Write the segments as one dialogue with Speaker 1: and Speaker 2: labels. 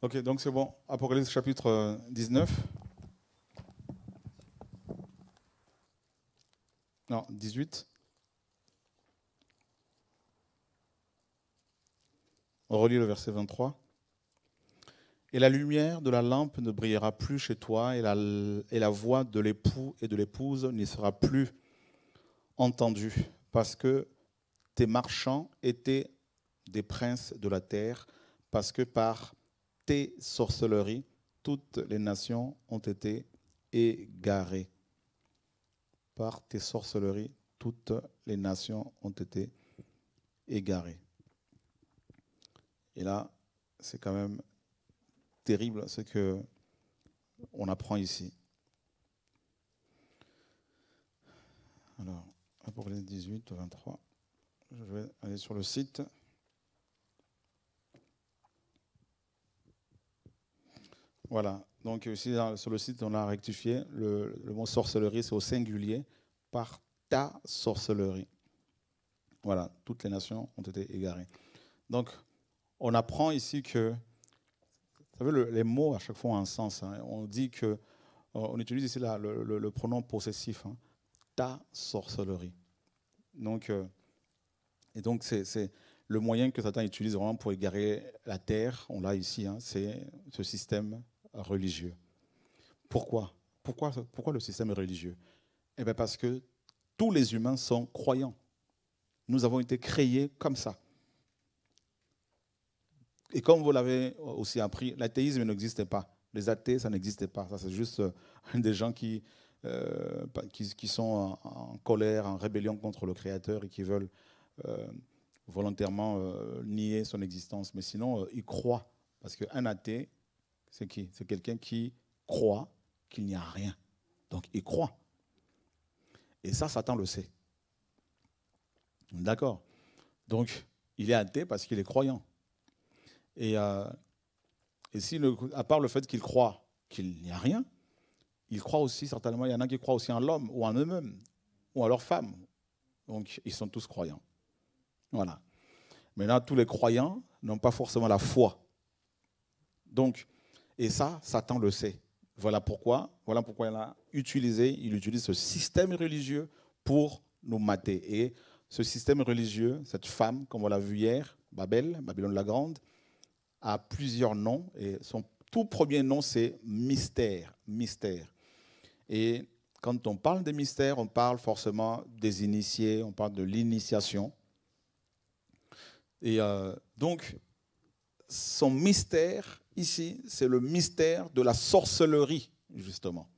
Speaker 1: Ok, donc c'est bon. Apocalypse chapitre 19. Euh, non, 18. On relit le verset 23. Et la lumière de la lampe ne brillera plus chez toi, et la, et la voix de l'époux et de l'épouse n'y sera plus entendue, parce que tes marchands étaient des princes de la terre, parce que par tes sorcelleries, toutes les nations ont été égarées. Par tes sorcelleries, toutes les nations ont été égarées. Et là, c'est quand même terrible ce que on apprend ici. Alors, pour les 18, 23, je vais aller sur le site. Voilà. Donc ici, euh, euh, sur le site, on a rectifié. Le, mot sorcellerie, c'est au singulier, par ta sorcellerie. Voilà, toutes les nations ont été égarées. Donc, on apprend ici que, vous savez, les mots à chaque fois ont un sens. Hein. On dit que, euh, on utilise ici le, pronom possessif, hein. ta sorcellerie. Donc, et donc c'est le moyen que Satan utilise vraiment pour égarer la terre. On l'a ici, hein. c'est ce système religieux. Pourquoi pourquoi, pourquoi le système est religieux Eh bien parce que tous les humains sont croyants. Nous avons été créés comme ça. Et comme vous l'avez aussi appris, l'athéisme n'existait pas. Les athées, ça n'existait pas. Ça, c'est juste euh, des gens qui, euh, qui, sont en, colère, en rébellion contre le Créateur et qui veulent euh, volontairement nier son existence. Mais sinon, ils croient. Parce qu'un athée, c'est qui C'est quelqu'un qui croit qu'il n'y a rien. Donc il croit. Et ça, Satan le sait. D'accord Donc il est athée parce qu'il est croyant. Et, euh, si à part le fait qu'il croit qu'il n'y a rien, il croit aussi certainement, il y en a qui croient aussi en l'homme ou en eux-mêmes ou en leur femme. Donc ils sont tous croyants. Voilà. Mais là, tous les croyants n'ont pas forcément la foi. Donc, et ça, Satan le sait. Voilà pourquoi, voilà pourquoi il a utilisé, il utilise ce système religieux pour nous mater. Et ce système religieux, cette femme, comme on l'a vu hier, Babel, Babylone la Grande, a plusieurs noms. Et son tout premier nom, c'est mystère, mystère. Et quand on parle des mystères, on parle forcément des initiés, on parle de l'initiation. Et euh, donc, son mystère ici, c'est le mystère de la sorcellerie, justement.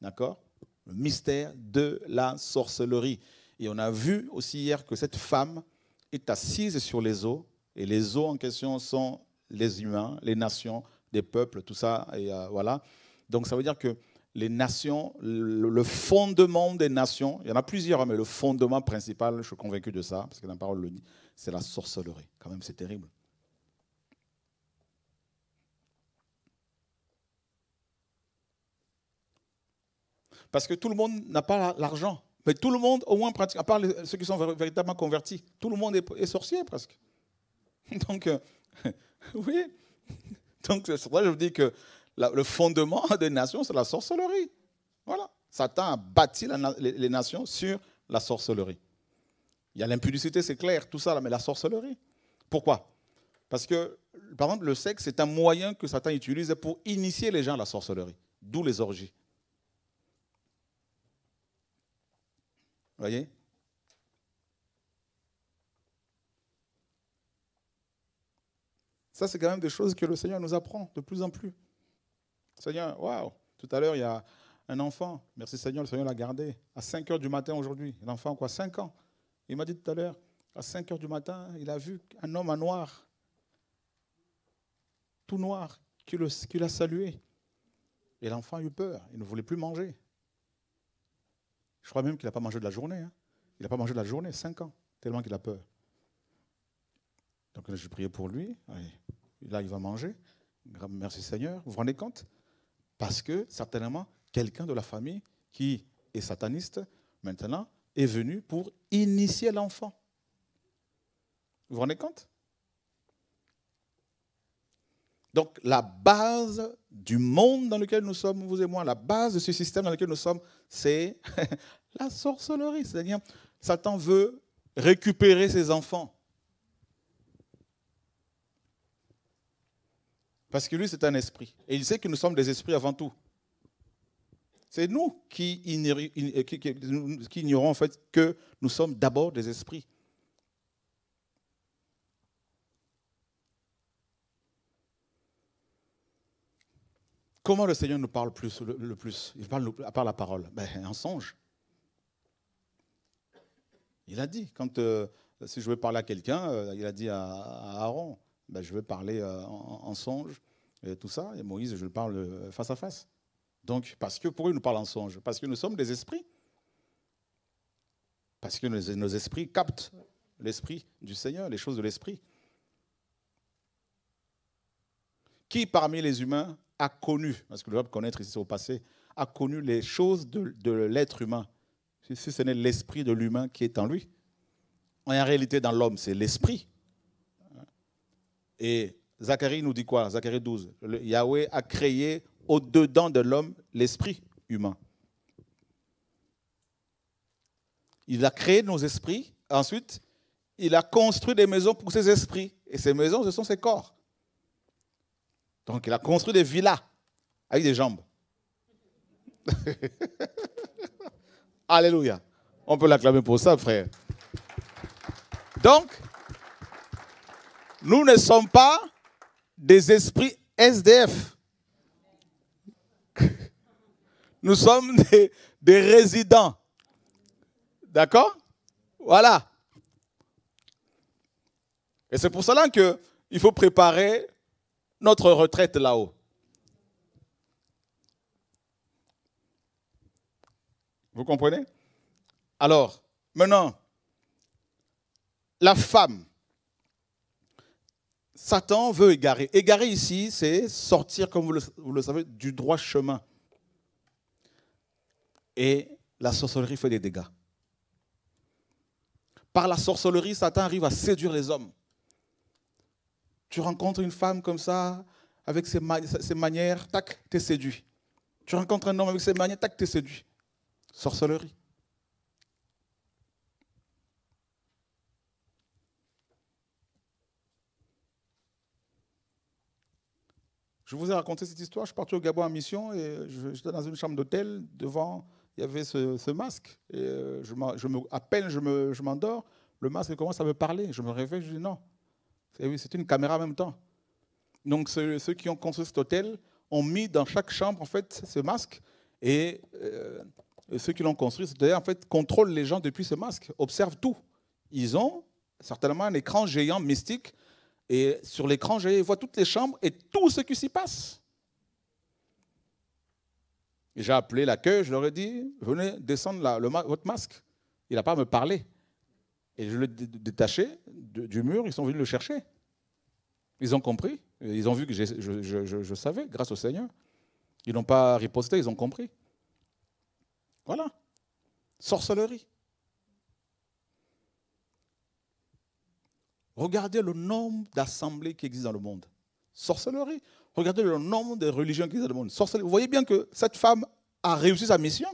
Speaker 1: D'accord Le mystère de la sorcellerie. Et on a vu aussi hier que cette femme est assise sur les eaux, et les eaux en question sont les humains, les nations, des peuples, tout ça, et euh, voilà. Donc ça veut dire que les nations, le fondement des nations, il y en a plusieurs, hein, mais le fondement principal, je suis convaincu de ça, parce que la parole le dit, c'est la sorcellerie. Quand même, c'est terrible. Parce que tout le monde n'a pas l'argent. Mais tout le monde, au moins, à part ceux qui sont véritablement convertis, tout le monde est, sorcier presque. Donc, euh, oui. Donc, c'est pour ça que je vous dis que le fondement des nations, c'est la sorcellerie. Voilà. Satan a bâti les, nations sur la sorcellerie. Il y a l'impudicité, c'est clair, tout ça, mais la sorcellerie. Pourquoi Parce que, par exemple, le sexe, c'est un moyen que Satan utilise pour initier les gens à la sorcellerie, d'où les orgies. voyez Ça, c'est quand même des choses que le Seigneur nous apprend de plus en plus. Seigneur, waouh Tout à l'heure, il y a un enfant. Merci Seigneur, le Seigneur l'a gardé. À 5 heures du matin aujourd'hui. L'enfant, quoi 5 ans. Il m'a dit tout à l'heure, à 5 heures du matin, il a vu un homme en noir, tout noir, qui l'a salué. Et l'enfant a eu peur. Il ne voulait plus manger. Je crois même qu'il n'a pas mangé de la journée. Hein. Il n'a pas mangé de la journée, cinq ans, tellement qu'il a peur. Donc je priais pour lui. là, il va manger. Merci Seigneur. Vous vous rendez compte Parce que certainement, quelqu'un de la famille qui est sataniste, maintenant, est venu pour initier l'enfant. Vous vous rendez compte donc la base du monde dans lequel nous sommes, vous et moi, la base de ce système dans lequel nous sommes, c'est la sorcellerie. C'est-à-dire, Satan veut récupérer ses enfants. Parce que lui, c'est un esprit. Et il sait que nous sommes des esprits avant tout. C'est nous qui, ignorons en fait que nous sommes d'abord des esprits. Comment le Seigneur nous parle plus, le, plus Il parle à part la parole. En songe. Il a dit, quand euh, si je veux parler à quelqu'un, euh, il a dit à, Aaron, ben, je veux parler euh, en, songe, et tout ça, et Moïse, je le parle face à face. Donc, parce que pour il nous parle en songe, parce que nous sommes des esprits. Parce que nos esprits captent l'esprit du Seigneur, les choses de l'esprit. Qui parmi les humains a connu, parce que le peuple connaître ici au passé, a connu les choses de, l'être humain, si ce n'est l'esprit de l'humain qui est en lui. En réalité, dans l'homme, c'est l'esprit. Et Zacharie nous dit quoi Zacharie 12. Yahweh a créé au-dedans de l'homme l'esprit humain. Il a créé nos esprits. Ensuite, il a construit des maisons pour ses esprits. Et ces maisons, ce sont ses corps. Donc il a construit des villas avec des jambes. Alléluia. On peut l'acclamer pour ça, frère. Donc, nous ne sommes pas des esprits SDF. Nous sommes des, résidents. D'accord Voilà. Et c'est pour cela qu'il faut préparer notre retraite là-haut. Vous comprenez Alors, maintenant, la femme, Satan veut égarer. Égarer ici, c'est sortir, comme vous le, savez, du droit chemin. Et la sorcellerie fait des dégâts. Par la sorcellerie, Satan arrive à séduire les hommes. Tu rencontres une femme comme ça, avec ses, manières, tac, t'es séduit. Tu rencontres un homme avec ses manières, tac, t'es séduit. Sorcellerie. Je vous ai raconté cette histoire. Je suis parti au Gabon en mission et j'étais dans une chambre d'hôtel. Devant, il y avait ce, masque. Et euh, je, à peine je m'endors, le masque commence à me parler. Je me réveille, je dis non, eh c'est une caméra en même temps. Donc ceux, qui ont construit cet hôtel ont mis dans chaque chambre en fait ce masque et euh, ceux qui l'ont construit, c'est-à-dire en fait contrôlent les gens depuis ce masque, observent tout. Ils ont certainement un écran géant mystique et sur l'écran géant ils voient toutes les chambres et tout ce qui s'y passe. J'ai appelé l'accueil, je leur ai dit venez descendre le, votre masque. Il n'a pas à me parler. Et je l'ai détaché du mur, ils sont venus le chercher. Ils ont compris, ils ont vu que je, savais, grâce au Seigneur. Ils n'ont pas riposté, ils ont compris. Voilà. Sorcellerie. Regardez le nombre d'assemblées qui existent dans le monde. Sorcellerie. Regardez le nombre de religions qui existent dans le monde. Vous voyez bien que cette femme a réussi sa mission.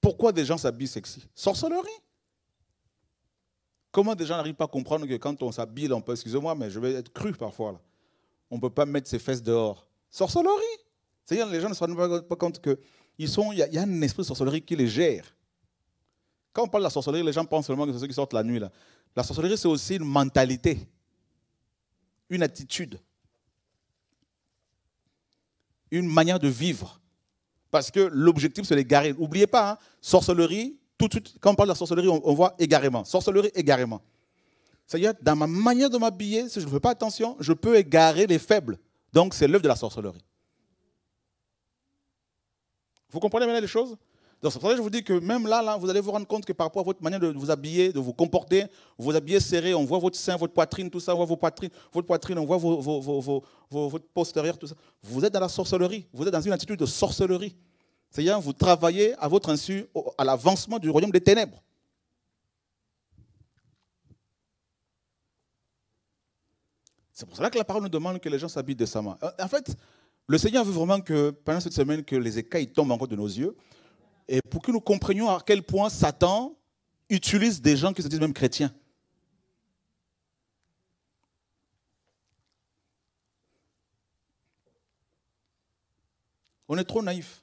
Speaker 1: Pourquoi des gens s'habillent sexy Sorcellerie. Comment des gens n'arrivent pas à comprendre que quand on s'habille, on peut, excusez-moi, mais je vais être cru parfois, là. on ne peut pas mettre ses fesses dehors. Sorcellerie. C'est-à-dire les gens ne se rendent pas compte qu'il y, a, y a un esprit de sorcellerie qui les gère. Quand on parle de la sorcellerie, les gens pensent seulement que c'est ceux qui sortent la nuit. Là. La sorcellerie, c'est aussi une mentalité, une attitude, une manière de vivre. Parce que l'objectif, c'est l'égarer. N'oubliez pas, hein, sorcellerie, tout de suite, quand on parle de la sorcellerie, on, voit égarément. Sorcellerie, égarément. C'est-à-dire, dans ma manière de m'habiller, si je ne fais pas attention, je peux égarer les faibles. Donc, c'est l'œuvre de la sorcellerie. Vous comprenez bien les choses donc je vous dis que même là, là, vous allez vous rendre compte que par rapport à votre manière de vous habiller, de vous comporter, vous habillez serré, on voit votre sein, votre poitrine, tout ça, on voit vos poitrines, votre poitrine, on voit votre postérieur, tout ça. Vous êtes dans la sorcellerie, vous êtes dans une attitude de sorcellerie. Seigneur, vous travaillez à votre insu à l'avancement du royaume des ténèbres. C'est pour cela que la parole nous demande que les gens s'habillent décemment. Euh, en fait, le Seigneur veut vraiment que pendant cette semaine, que les écailles tombent encore de nos yeux, et pour que nous comprenions à quel point Satan utilise des gens qui se disent même chrétiens. On est trop naïf.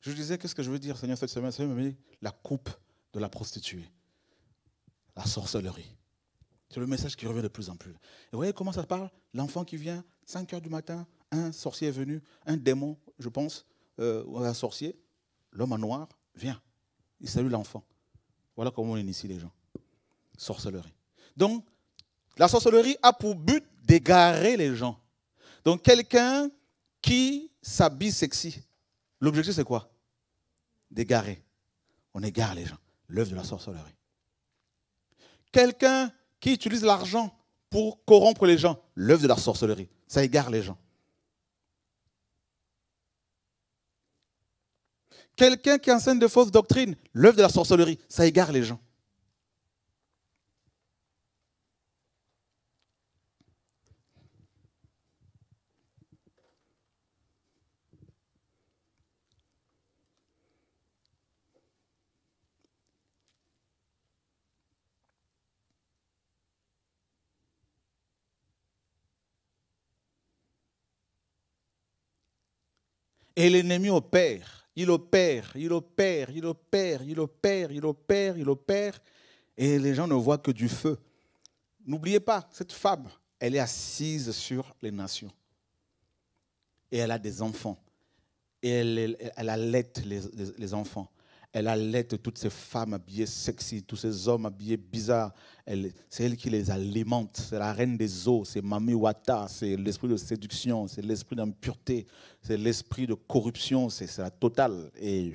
Speaker 1: Je disais, qu'est-ce que je veux dire, Seigneur, cette semaine Seigneur la coupe de la prostituée, la sorcellerie. C'est le message qui revient de plus en plus. Et vous voyez comment ça parle L'enfant qui vient, 5 heures du matin, un sorcier est venu, un démon, je pense, euh, un sorcier, l'homme en noir vient. Il salue l'enfant. Voilà comment on initie les gens. Sorcellerie. Donc, la sorcellerie a pour but d'égarer les gens. Donc, quelqu'un qui s'habille sexy, l'objectif c'est quoi D'égarer. On égare les gens. L'œuvre de la sorcellerie. Quelqu'un qui utilise l'argent pour corrompre les gens, l'œuvre de la sorcellerie. Ça égare les gens. Quelqu'un qui enseigne de fausses doctrines, l'œuvre de la sorcellerie, ça égare les gens. Et l'ennemi opère il opère, il opère, il opère, il opère, il opère, il opère. Et les gens ne voient que du feu. N'oubliez pas, cette femme, elle est assise sur les nations. Et elle a des enfants. Et elle, allait les enfants. Elle allait toutes ces femmes habillées sexy, tous ces hommes habillés bizarres. C'est elle qui les alimente. C'est la reine des eaux. C'est Mami Wata. C'est l'esprit de séduction. C'est l'esprit d'impureté. C'est l'esprit de corruption. C'est la totale. Et,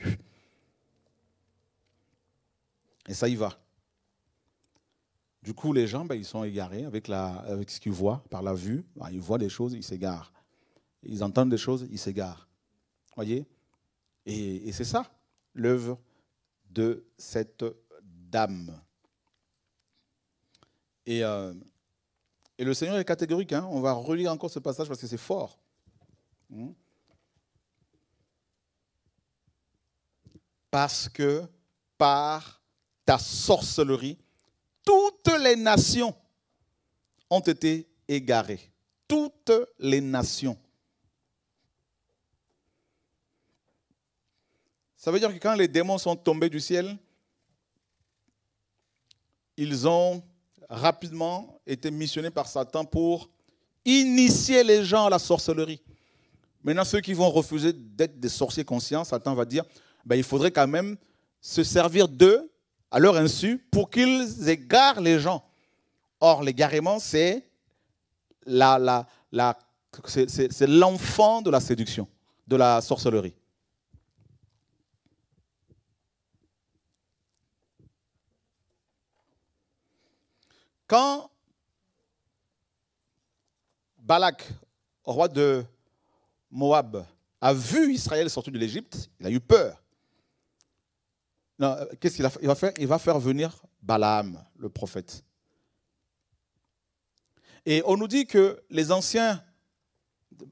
Speaker 1: et ça y va. Du coup, les gens, ben, ils sont égarés avec, la, avec ce qu'ils voient, par la vue. Ben, ils voient des choses, ils s'égarent. Ils entendent des choses, ils s'égarent. Voyez Et, et c'est ça, l'œuvre de cette dame. Euh, et, le Seigneur est catégorique. Hein. On va relire encore ce passage parce que c'est fort. Hmm. parce que par ta sorcellerie, toutes les nations ont été égarées. Toutes les nations. Ça veut dire que quand les démons sont tombés du ciel, ils ont rapidement été missionnés par Satan pour initier les gens à la sorcellerie. Maintenant, ceux qui vont refuser d'être des sorciers conscients, Satan va dire, ben, il faudrait quand même se servir d'eux à leur insu pour qu'ils égarent les gens. Or, l'égarement, c'est la, la, la, l'enfant de la séduction, de la sorcellerie. Quand Balak, roi de Moab, a vu Israël sortir de l'Égypte, il a eu peur. Euh, qu'est-ce qu'il va faire Il va faire venir Balaam, le prophète. Et on nous dit que les anciens,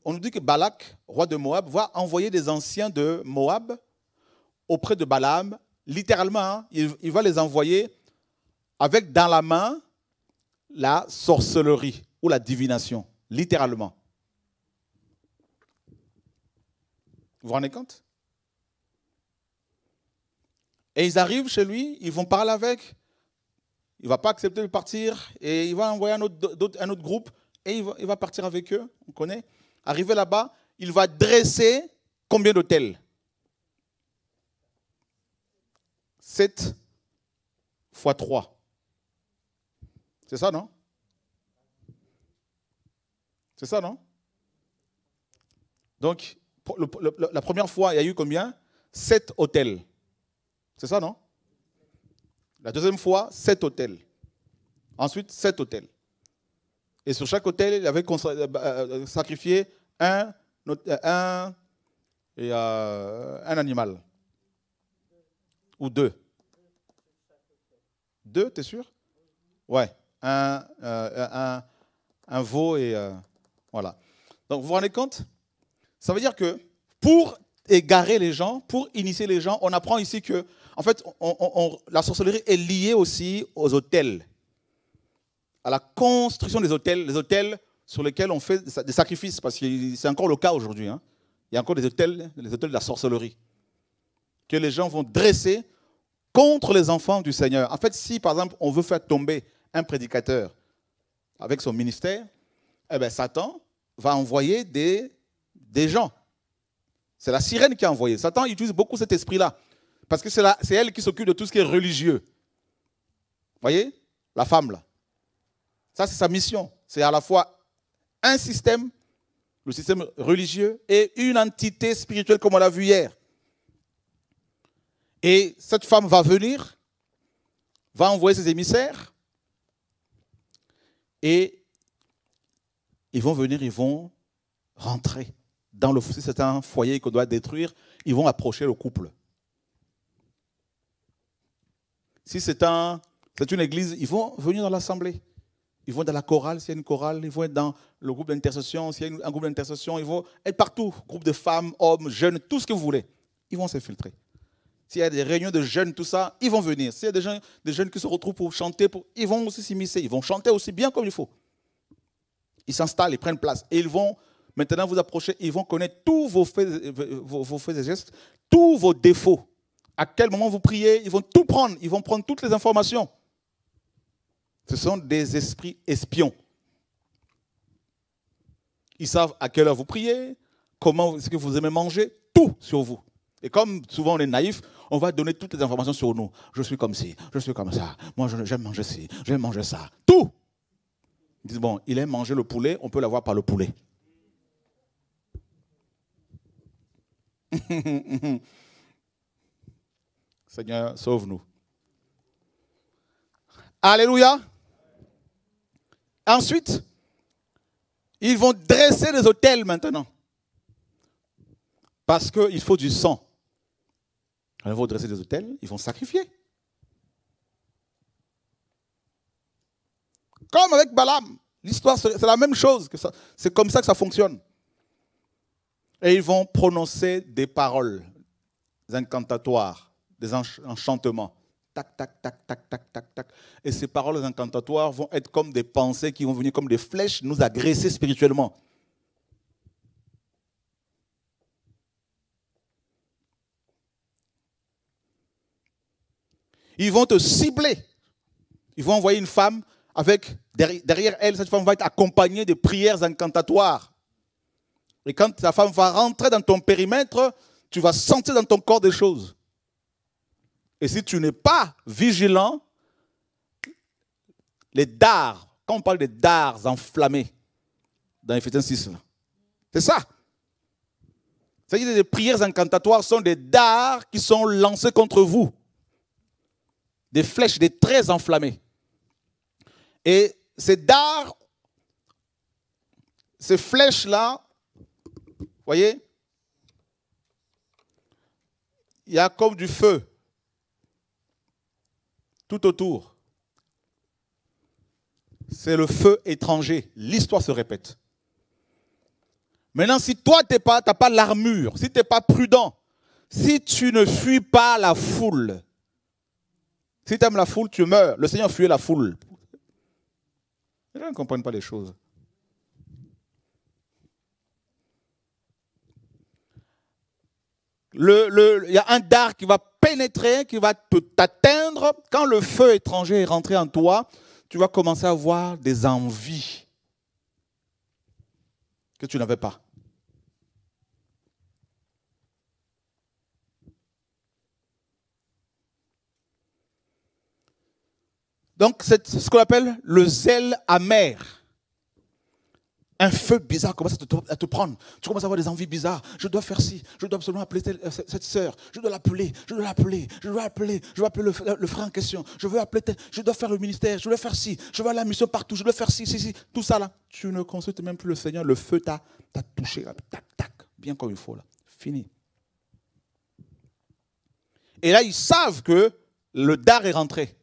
Speaker 1: on nous dit que Balak, roi de Moab, va envoyer des anciens de Moab auprès de Balaam, littéralement, hein, il, va les envoyer avec dans la main la sorcellerie ou la divination, littéralement. Vous vous rendez compte Et ils arrivent chez lui, ils vont parler avec, il ne va pas accepter de partir, et il va envoyer un autre, groupe, et il va, partir avec eux, on connaît. Arrivé là-bas, il va dresser combien d'hôtels Sept fois trois. C'est ça, non C'est ça, non Donc, la première fois, il y a eu combien Sept hôtels. C'est ça, non La deuxième fois, sept hôtels. Ensuite, sept hôtels. Et sur chaque hôtel, il avait euh, bah, euh, sacrifié un, euh, un animal. Ou deux. Deux, t'es sûr Ouais. Euh, un, un, veau et euh, voilà. Donc vous vous rendez compte Ça veut dire que pour égarer les gens, pour initier les gens, on apprend ici que, en fait, on, la sorcellerie est liée aussi aux hôtels, à la construction des hôtels, les hôtels sur lesquels on fait des sacrifices, parce que c'est encore le cas aujourd'hui. Hein. Il y a encore des hôtels, les hôtels de la sorcellerie, que les gens vont dresser contre les enfants du Seigneur. En fait, si par exemple on veut faire tomber un prédicateur avec son ministère, eh ben, Satan va envoyer des, des gens. C'est la sirène qui a envoyé. Satan utilise beaucoup cet esprit-là. Parce que c'est elle qui s'occupe de tout ce qui est religieux. Vous voyez La femme, là. Ça, c'est sa mission. C'est à la fois un système, le système religieux, et une entité spirituelle, comme on l'a vu hier. Et cette femme va venir, va envoyer ses émissaires, et ils vont venir, ils vont rentrer dans le foyer. C'est un foyer qu'on doit détruire. Ils vont approcher le couple. Si c'est un, une église, ils vont venir dans l'assemblée. Ils vont dans la chorale, s'il y a une chorale. Ils vont être dans le groupe d'intercession, s'il y a un groupe d'intercession. Ils vont être partout. Groupe de femmes, hommes, jeunes, tout ce que vous voulez. Ils vont s'infiltrer. S'il y a des réunions de jeunes, tout ça, ils vont venir. S'il y a des jeunes, des jeunes qui se retrouvent pour chanter, ils vont aussi s'immiscer. Ils vont chanter aussi bien comme il faut. Ils s'installent, ils prennent place. Et ils vont maintenant vous approcher. Ils vont connaître tous vos faits, vos, et gestes, tous vos défauts. À quel moment vous priez, ils vont tout prendre. Ils vont prendre toutes les informations. Ce sont des esprits espions. Ils savent à quelle heure vous priez, comment est ce que vous aimez manger, tout sur vous. Et comme souvent on est naïf, on va donner toutes les informations sur nous. Je suis comme ci, je suis comme ça, moi j'aime manger ci, j'aime manger ça. Tout Ils disent, bon, il aime manger le poulet, on peut l'avoir par le poulet. Seigneur, sauve-nous. Alléluia. Ensuite, ils vont dresser des hôtels maintenant. Parce qu'il faut du sang ils vont dresser des hôtels, ils vont sacrifier. Comme avec Balaam, l'histoire, c'est la même chose. C'est comme ça que ça fonctionne. Et ils vont prononcer des paroles, des incantatoires, des enchantements. Tac, tac, tac, tac, tac, tac, tac. Et ces paroles incantatoires vont être comme des pensées qui vont venir comme des flèches nous agresser spirituellement. Ils vont te cibler. Ils vont envoyer une femme avec, derrière elle, cette femme va être accompagnée de prières incantatoires. Et quand ta femme va rentrer dans ton périmètre, tu vas sentir dans ton corps des choses. Et si tu n'es pas vigilant, les dards, quand on parle des dards enflammés dans Ephésiens 6, c'est ça. C'est-à-dire que les prières incantatoires sont des dards qui sont lancés contre vous des flèches, des traits enflammés. Et ces dards, ces flèches-là, voyez, il y a comme du feu tout autour. C'est le feu étranger. L'histoire se répète. Maintenant, si toi, tu n'as pas, pas l'armure, si tu n'es pas prudent, si tu ne fuis pas la foule, si tu aimes la foule, tu meurs. Le Seigneur fuit la foule. Les gens ne comprennent pas les choses. Il le, y a un dard qui va pénétrer, qui va t'atteindre. Quand le feu étranger est rentré en toi, tu vas commencer à avoir des envies que tu n'avais pas. Donc, c'est ce qu'on appelle le zèle amer. Un feu bizarre commence à te, prendre. Tu commences à avoir des envies bizarres. Je dois faire ci. Je dois absolument appeler euh, cette sœur. Je dois l'appeler. Je dois l'appeler. Je dois appeler. Je dois appeler le, frère en question. Je veux appeler. je dois faire le ministère. Je dois faire ci. Je veux aller à la mission partout. Je dois faire ci, ci, ci. Tout ça là. Tu ne consultes même plus le Seigneur. Le feu t'a touché. Tac, tac. Bien comme il faut là. Fini. Et là, ils savent que le dard est rentré.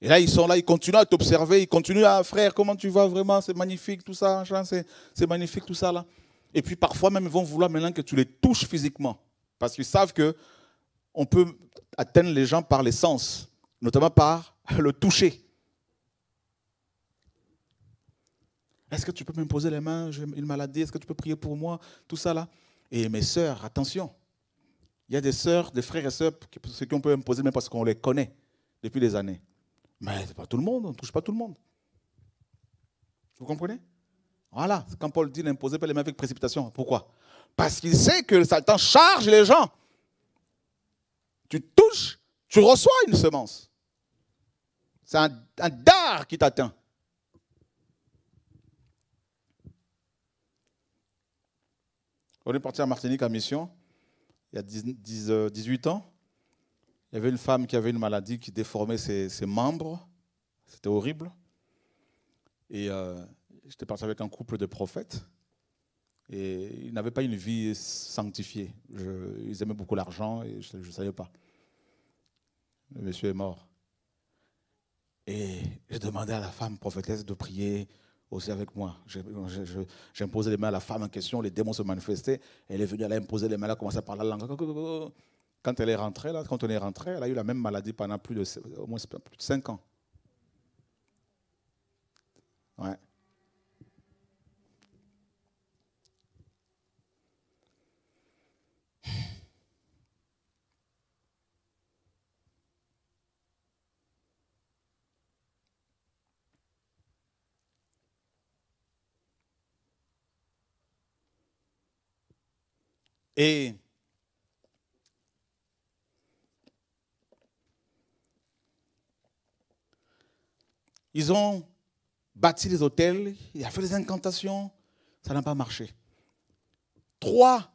Speaker 1: Et là, ils sont là, ils continuent à t'observer, ils continuent à, ah, frère, comment tu vas vraiment, c'est magnifique, tout ça, c'est magnifique, tout ça, là. Et puis parfois même, ils vont vouloir maintenant que tu les touches physiquement, parce qu'ils savent qu'on peut atteindre les gens par les sens, notamment par le toucher. Est-ce que tu peux me poser les mains J'ai une maladie. Est-ce que tu peux prier pour moi Tout ça là. Et mes sœurs, attention. Il y a des sœurs, des frères et sœurs, ceux qu'on peut imposer même parce qu'on les connaît depuis des années. Mais c'est pas tout le monde, on ne touche pas tout le monde. Vous comprenez Voilà, quand Paul dit n'imposez pas les mains avec précipitation. Pourquoi Parce qu'il sait que le Satan charge les gens. Tu touches, tu reçois une semence. C'est un, un dard qui t'atteint. On est parti à Martinique en mission, il y a 18 euh, ans. Il y avait une femme qui avait une maladie qui déformait ses, membres. C'était horrible. Et euh, j'étais parti avec un couple de prophètes. Et ils n'avaient pas une vie sanctifiée. ils aimaient beaucoup l'argent et je ne savais pas. Le monsieur est mort. Et j'ai demandé à la femme prophétesse de prier aussi avec moi. J'ai imposé les mains à la femme en question, les démons se manifestaient. Elle est venue, à a imposé les mains, elle a commencé à parler la langue. Quand elle est rentrée, là, quand on est rentré, elle a eu la même maladie pendant plus de, au moins plus de 5 ans. Et Ils ont bâti des hôtels, il a fait des incantations, ça n'a pas marché. Trois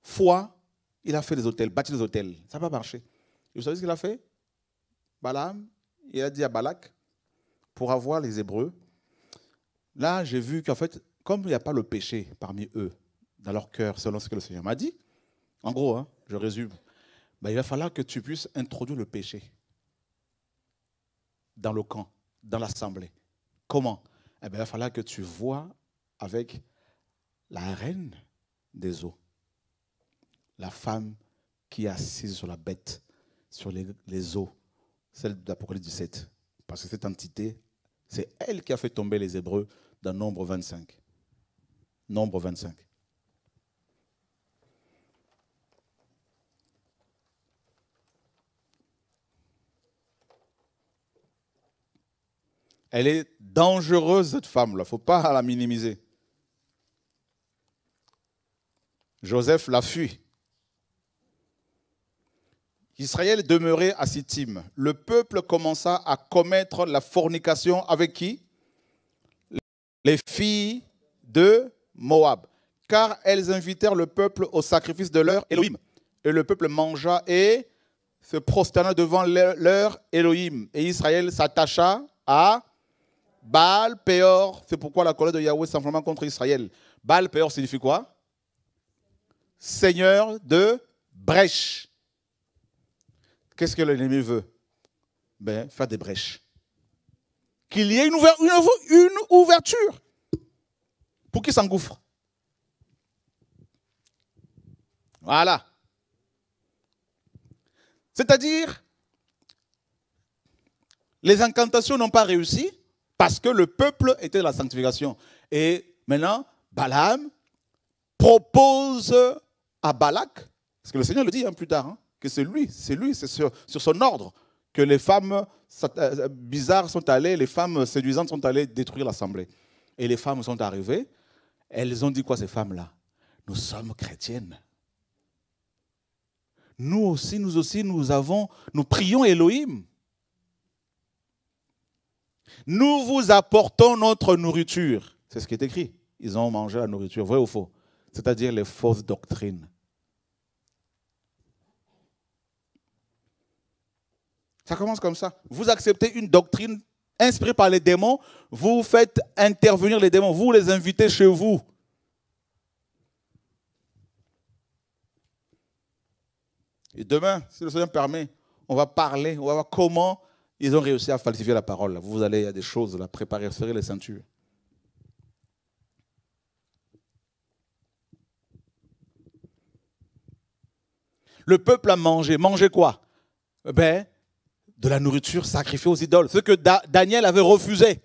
Speaker 1: fois, il a fait des hôtels, bâti des hôtels, ça n'a pas marché. vous savez ce qu'il a fait Balaam, il a dit à Balak, pour avoir les Hébreux, là j'ai vu qu'en fait, comme il n'y a pas le péché parmi eux, dans leur cœur, selon ce que le Seigneur m'a dit, en gros, hein, je résume, bah, il va falloir que tu puisses introduire le péché dans le camp dans l'assemblée. Comment Eh bien, il va falloir que tu vois avec la reine des eaux, la femme qui est assise sur la bête, sur les, eaux, celle d'Apocalypse 17. Parce que cette entité, c'est elle qui a fait tomber les Hébreux dans Nombre 25. Nombre 25. Elle est dangereuse, cette femme-là. Il ne faut pas la minimiser. Joseph la fuit. Israël demeurait à Sittim. Le peuple commença à commettre la fornication avec qui Les filles de Moab. Car elles invitèrent le peuple au sacrifice de leur Elohim. Et le peuple mangea et se prosterna devant leur Elohim. Et Israël s'attacha à Baal, Peor, c'est pourquoi la colère de Yahweh simplement contre Israël. Baal, Peor signifie quoi Seigneur de brèche. Qu'est-ce que l'ennemi veut ben, Faire des brèches. Qu'il y ait une, une ouverture pour qu'il s'engouffre. Voilà. C'est-à-dire, les incantations n'ont pas réussi parce que le peuple était de la sanctification. Et maintenant, Balaam propose à Balak, parce que le Seigneur le dit hein, plus tard, hein, que c'est lui, c'est lui, c'est sur, son ordre que les femmes euh, bizarres sont allées, les femmes séduisantes sont allées détruire l'assemblée. Et les femmes sont arrivées, elles ont dit quoi ces femmes-là Nous sommes chrétiennes. Nous aussi, nous aussi, nous avons, nous prions Elohim. Nous vous apportons notre nourriture. C'est ce qui est écrit. Ils ont mangé la nourriture, vrai ou faux C'est-à-dire les fausses doctrines. Ça commence comme ça. Vous acceptez une doctrine inspirée par les démons, vous faites intervenir les démons, vous les invitez chez vous. Et demain, si le Seigneur permet, on va parler, on va voir comment ils ont réussi à falsifier la parole. Vous allez, à des choses là, préparer, serrer les ceintures. Le peuple a mangé. Manger quoi ben, De la nourriture sacrifiée aux idoles. Ce que Daniel avait refusé.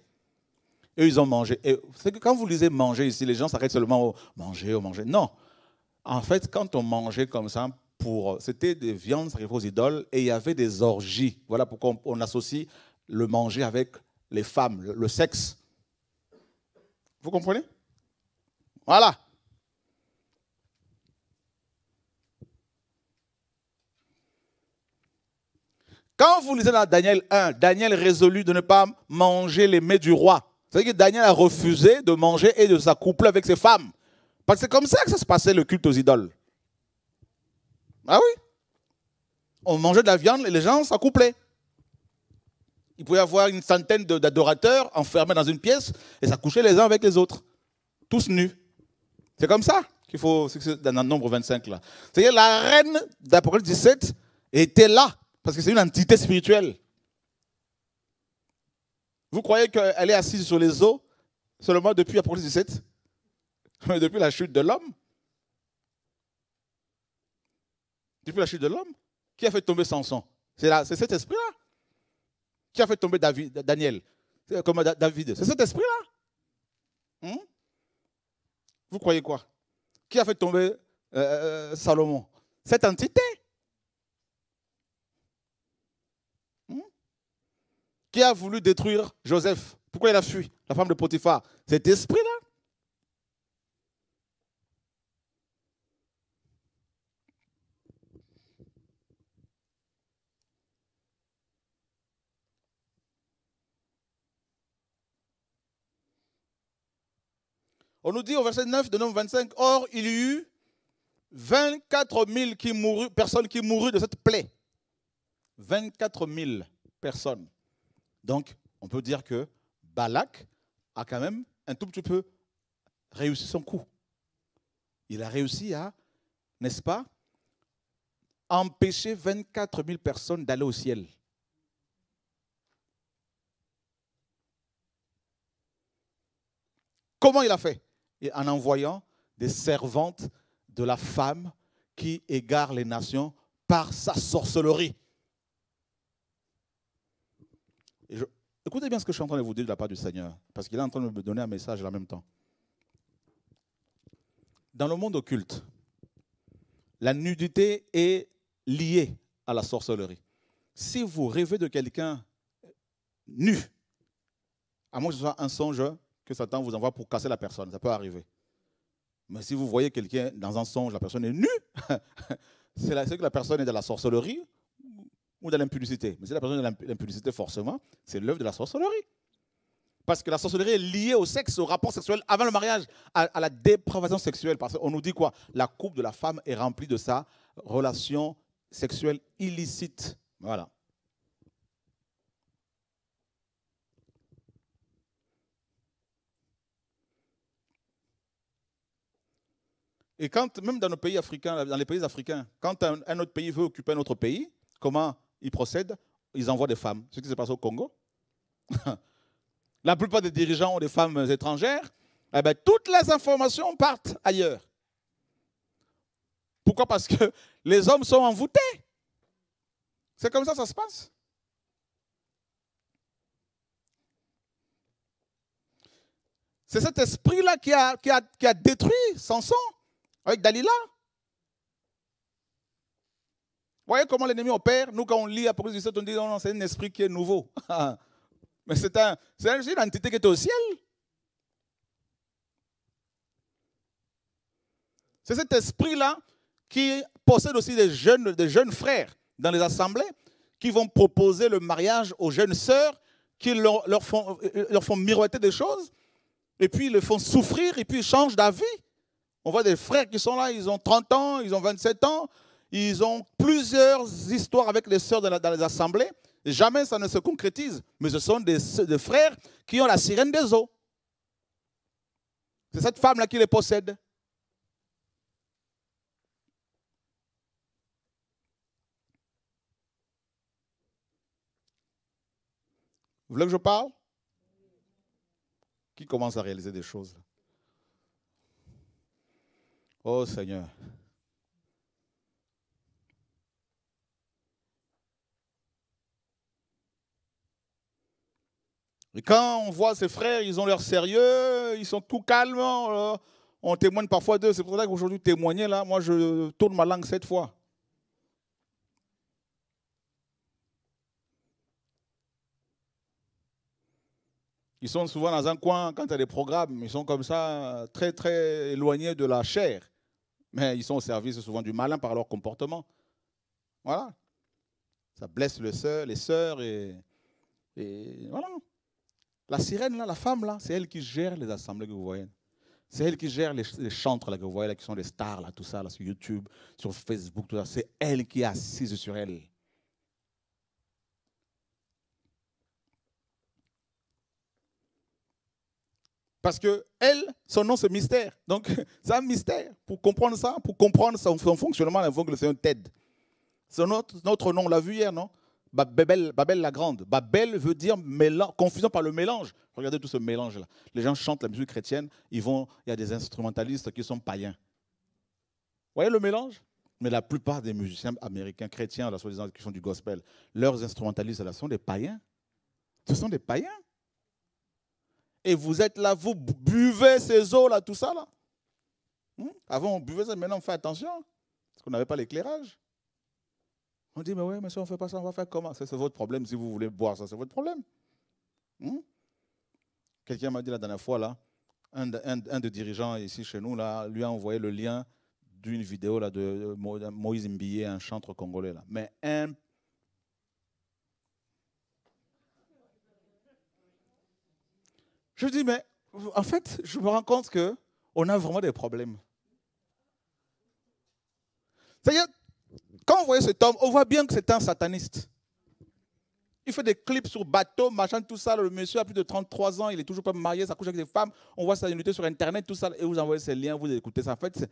Speaker 1: Et ils ont mangé. Et c'est que quand vous lisez manger ici, les gens s'arrêtent seulement au manger, au manger. Non. En fait, quand on mangeait comme ça, c'était des viandes sacrifiées aux idoles et il y avait des orgies. Voilà pourquoi on, associe le manger avec les femmes, le, le sexe. Vous comprenez Voilà. Quand vous lisez dans Daniel 1, Daniel résolut de ne pas manger les mets du roi. C'est-à-dire que Daniel a refusé de manger et de s'accoupler avec ses femmes. Parce que c'est comme ça que ça se passait le culte aux idoles. Ah oui. On mangeait de la viande et les gens s'accouplaient. Il pouvait y avoir une centaine d'adorateurs enfermés dans une pièce et s'accoucher les uns avec les autres, tous nus. C'est comme ça qu'il faut, dans le nombre 25 là. C'est-à-dire la reine d'Apocalypse 17 était là, parce que c'est une entité spirituelle. Vous croyez qu'elle est assise sur les eaux seulement depuis Apocalypse 17 Depuis la chute de l'homme depuis la chute de l'homme Qui a fait tomber Samson C'est cet esprit-là. Qui a fait tomber David, Daniel euh, Comme David C'est cet esprit-là. Hmm? Vous croyez quoi Qui a fait tomber euh, euh, Salomon Cette entité. Hmm? Qui a voulu détruire Joseph Pourquoi il a fui La femme de Potiphar. Cet esprit-là. On nous dit au verset 9 de Nombre 25, Or, il y eut 24 000 personnes qui moururent de cette plaie. 24 000 personnes. Donc, on peut dire que Balak a quand même un tout petit peu réussi son coup. Il a réussi à, n'est-ce pas, empêcher 24 000 personnes d'aller au ciel. Comment il a fait et en envoyant des servantes de la femme qui égare les nations par sa sorcellerie. écoutez bien ce que je suis en train de vous dire de la part du Seigneur, parce qu'il est en train de me donner un message en même temps. Dans le monde occulte, la nudité est liée à la sorcellerie. Si vous rêvez de quelqu'un nu, à moins que ce soit un songe, que Satan vous envoie pour casser la personne. Ça peut arriver. Mais si vous voyez quelqu'un dans un songe, la personne est nue, c'est que la personne est de la sorcellerie ou de l'impudicité. Mais si la personne est dans l'impudicité, forcément, c'est l'œuvre de la sorcellerie. Parce que la sorcellerie est liée au sexe, au rapport sexuel avant le mariage, à, la dépravation sexuelle. Parce qu'on nous dit quoi La coupe de la femme est remplie de sa relation sexuelle illicite. Voilà. Et quand, même dans nos pays africains, dans les pays africains, quand un, autre pays veut occuper un autre pays, comment ils procèdent Ils envoient des femmes. Ce qui se passe au Congo. La plupart des dirigeants ont des femmes étrangères. Eh bien, toutes les informations partent ailleurs. Pourquoi Parce que les hommes sont envoûtés. C'est comme ça que ça se passe. C'est cet esprit-là qui qui, a, qui a détruit Samson. Avec Dalila. Voyez comment l'ennemi opère. Nous, quand on lit Apocalypse 17, on dit non, non c'est un esprit qui est nouveau. Mais c'est un, une entité qui est au ciel. C'est cet esprit-là qui possède aussi des jeunes, des jeunes frères dans les assemblées qui vont proposer le mariage aux jeunes sœurs, qui leur, font, euh, euh, leur font miroiter des choses, et puis ils les font souffrir, et puis ils changent d'avis. On voit des frères qui sont là, ils ont 30 ans, ils ont 27 ans, ils ont plusieurs histoires avec les sœurs dans, les assemblées. Jamais ça ne se concrétise, mais ce sont des, des frères qui ont la sirène des eaux. C'est cette femme-là qui les possède. Vous voulez que je parle Qui commence à réaliser des choses Oh Seigneur. Et quand on voit ses frères, ils ont leur sérieux, ils sont tout calmes. Euh, on témoigne parfois d'eux. C'est pour ça qu'aujourd'hui, témoigner, là, moi, je tourne ma langue cette fois. Ils sont souvent dans un coin, quand il y a des programmes, ils sont comme ça, très, très éloignés de la chair. Mais ils sont au service souvent du malin par leur comportement. Voilà. Ça blesse le les sœurs et, voilà. La sirène, la femme, là, c'est elle qui gère les assemblées que vous voyez. C'est elle qui gère les, chantres que vous voyez, là, qui sont des stars, là, tout ça, sur YouTube, sur Facebook, tout ça. C'est elle qui est assise sur elle. Parce que elle, son nom, c'est mystère. Donc, c'est un mystère. Pour comprendre ça, pour comprendre son, fonctionnement, il faut que le Seigneur t'aide. C'est notre, nom, on l'a vu hier, non Babel, Babel la Grande. Babel veut dire mélange, confusion par le mélange. Regardez tout ce mélange-là. Les gens chantent la musique chrétienne, ils vont, il y a des instrumentalistes qui sont païens. Vous voyez le mélange Mais la plupart des musiciens américains chrétiens, la soi-disant, qui sont du gospel, leurs instrumentalistes, là, sont des païens. Ce sont des païens. Et vous êtes là, vous buvez ces eaux-là, tout ça là. Hmm? Avant, on buvait ça, maintenant on fait attention. Hein, parce qu'on n'avait pas l'éclairage. On dit, mais oui, mais si on ne fait pas ça, on va faire comment C'est votre problème si vous voulez boire ça, c'est votre problème. Hmm? Quelqu'un m'a dit la dernière fois, là, un des dirigeants ici chez nous, là, lui a envoyé le lien d'une vidéo là, de euh, Moïse Mbillet, un chantre congolais. Là. Mais un Je dis, mais en fait, je me rends compte qu'on a vraiment des problèmes. C'est-à-dire, quand on voit cet homme, on voit bien que c'est un sataniste. Il fait des clips sur bateau, machin, tout ça. Le monsieur a plus de 33 ans, il est toujours pas marié, ça couche avec des femmes. On voit sa unité sur Internet, tout ça. Et vous envoyez ces liens, vous écoutez ça. En fait,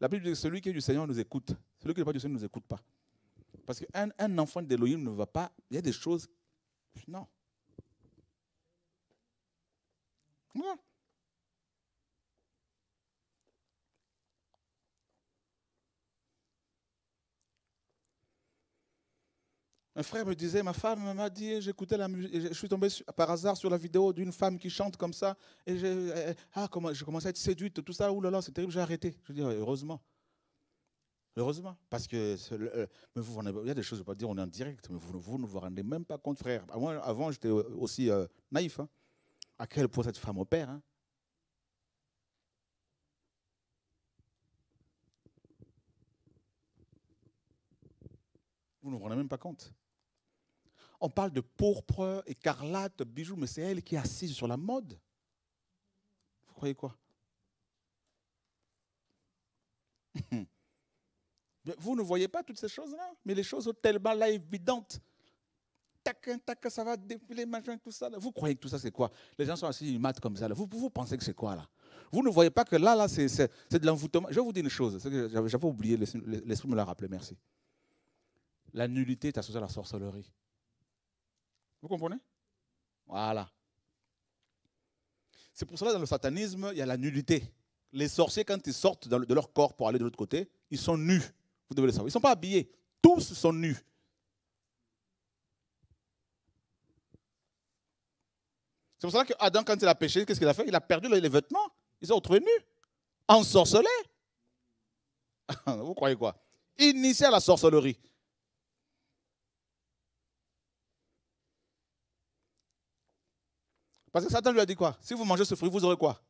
Speaker 1: la Bible celui qui est du Seigneur nous écoute. Celui qui n'est pas du Seigneur ne nous écoute pas. Parce qu'un enfant d'Élohim ne va pas. Il y a des choses. Non. Un frère me disait, ma femme m'a dit, j'écoutais la musique, je suis tombé par hasard sur la vidéo d'une femme qui chante comme ça, et j'ai eh, ah, commencé à être séduite, tout ça, oulala, c'est terrible, j'ai arrêté. Je dis, heureusement. Heureusement, parce que euh, vous, il y a des choses, je ne vais pas dire, on est en direct, mais vous, vous ne vous rendez même pas compte, frère. Avant, avant j'étais aussi euh, naïf. Hein à quel point cette femme opère. Hein. Vous ne vous rendez même pas compte. On parle de pourpre, écarlate, bijoux, mais c'est elle qui est assise sur la mode. Vous croyez quoi Vous ne voyez pas toutes ces choses-là, mais les choses sont tellement là évidentes tac, tac, ça va défiler, machin, tout ça. Vous croyez que tout ça, c'est quoi Les gens sont assis, ils matent comme ça. Vous, vous pensez que c'est quoi, là Vous ne voyez pas que là, là, c'est de l'envoûtement. Je vais vous dire une chose, j'avais oublié, l'esprit me l'a rappelé, merci. La nullité est associée à la sorcellerie. Vous comprenez Voilà. C'est pour cela, dans le satanisme, il y a la nullité. Les sorciers, quand ils sortent de leur corps pour aller de l'autre côté, ils sont nus. Vous devez le savoir. Ils ne sont pas habillés. Tous sont nus. C'est pour ça que Adam, quand il a péché, qu'est-ce qu'il a fait Il a perdu les vêtements. Ils ont retrouvé nus, ensorcelés. Vous croyez quoi Initié à la sorcellerie. Parce que Satan lui a dit quoi Si vous mangez ce fruit, vous aurez quoi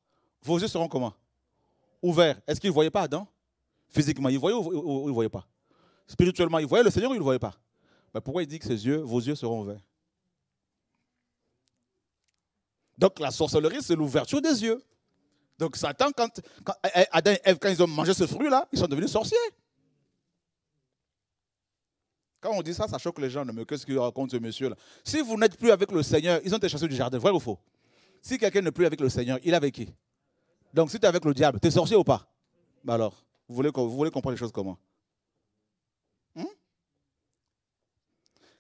Speaker 1: Vos yeux seront comment Ouverts. Est-ce qu'il ne voyait pas Adam Physiquement, il voyait ou il ne voyait pas Spirituellement, il voyait le Seigneur ou il ne voyait pas Mais Pourquoi il dit que ses yeux, vos yeux seront ouverts Donc la sorcellerie, c'est l'ouverture des yeux. Donc Satan, quand, quand, eh, eh, Adam et Ève, quand ils ont mangé ce fruit-là, ils sont devenus sorciers. Quand on dit ça, ça choque les gens. Mais qu'est-ce qu'il raconte ce monsieur-là Si vous n'êtes plus avec le Seigneur, ils ont été chassés du jardin, vrai ou faux Si quelqu'un n'est plus avec le Seigneur, il est avec qui Donc si tu es avec le diable, tu es sorcier ou pas bah Alors, vous voulez, vous voulez comprendre les choses comment hmm?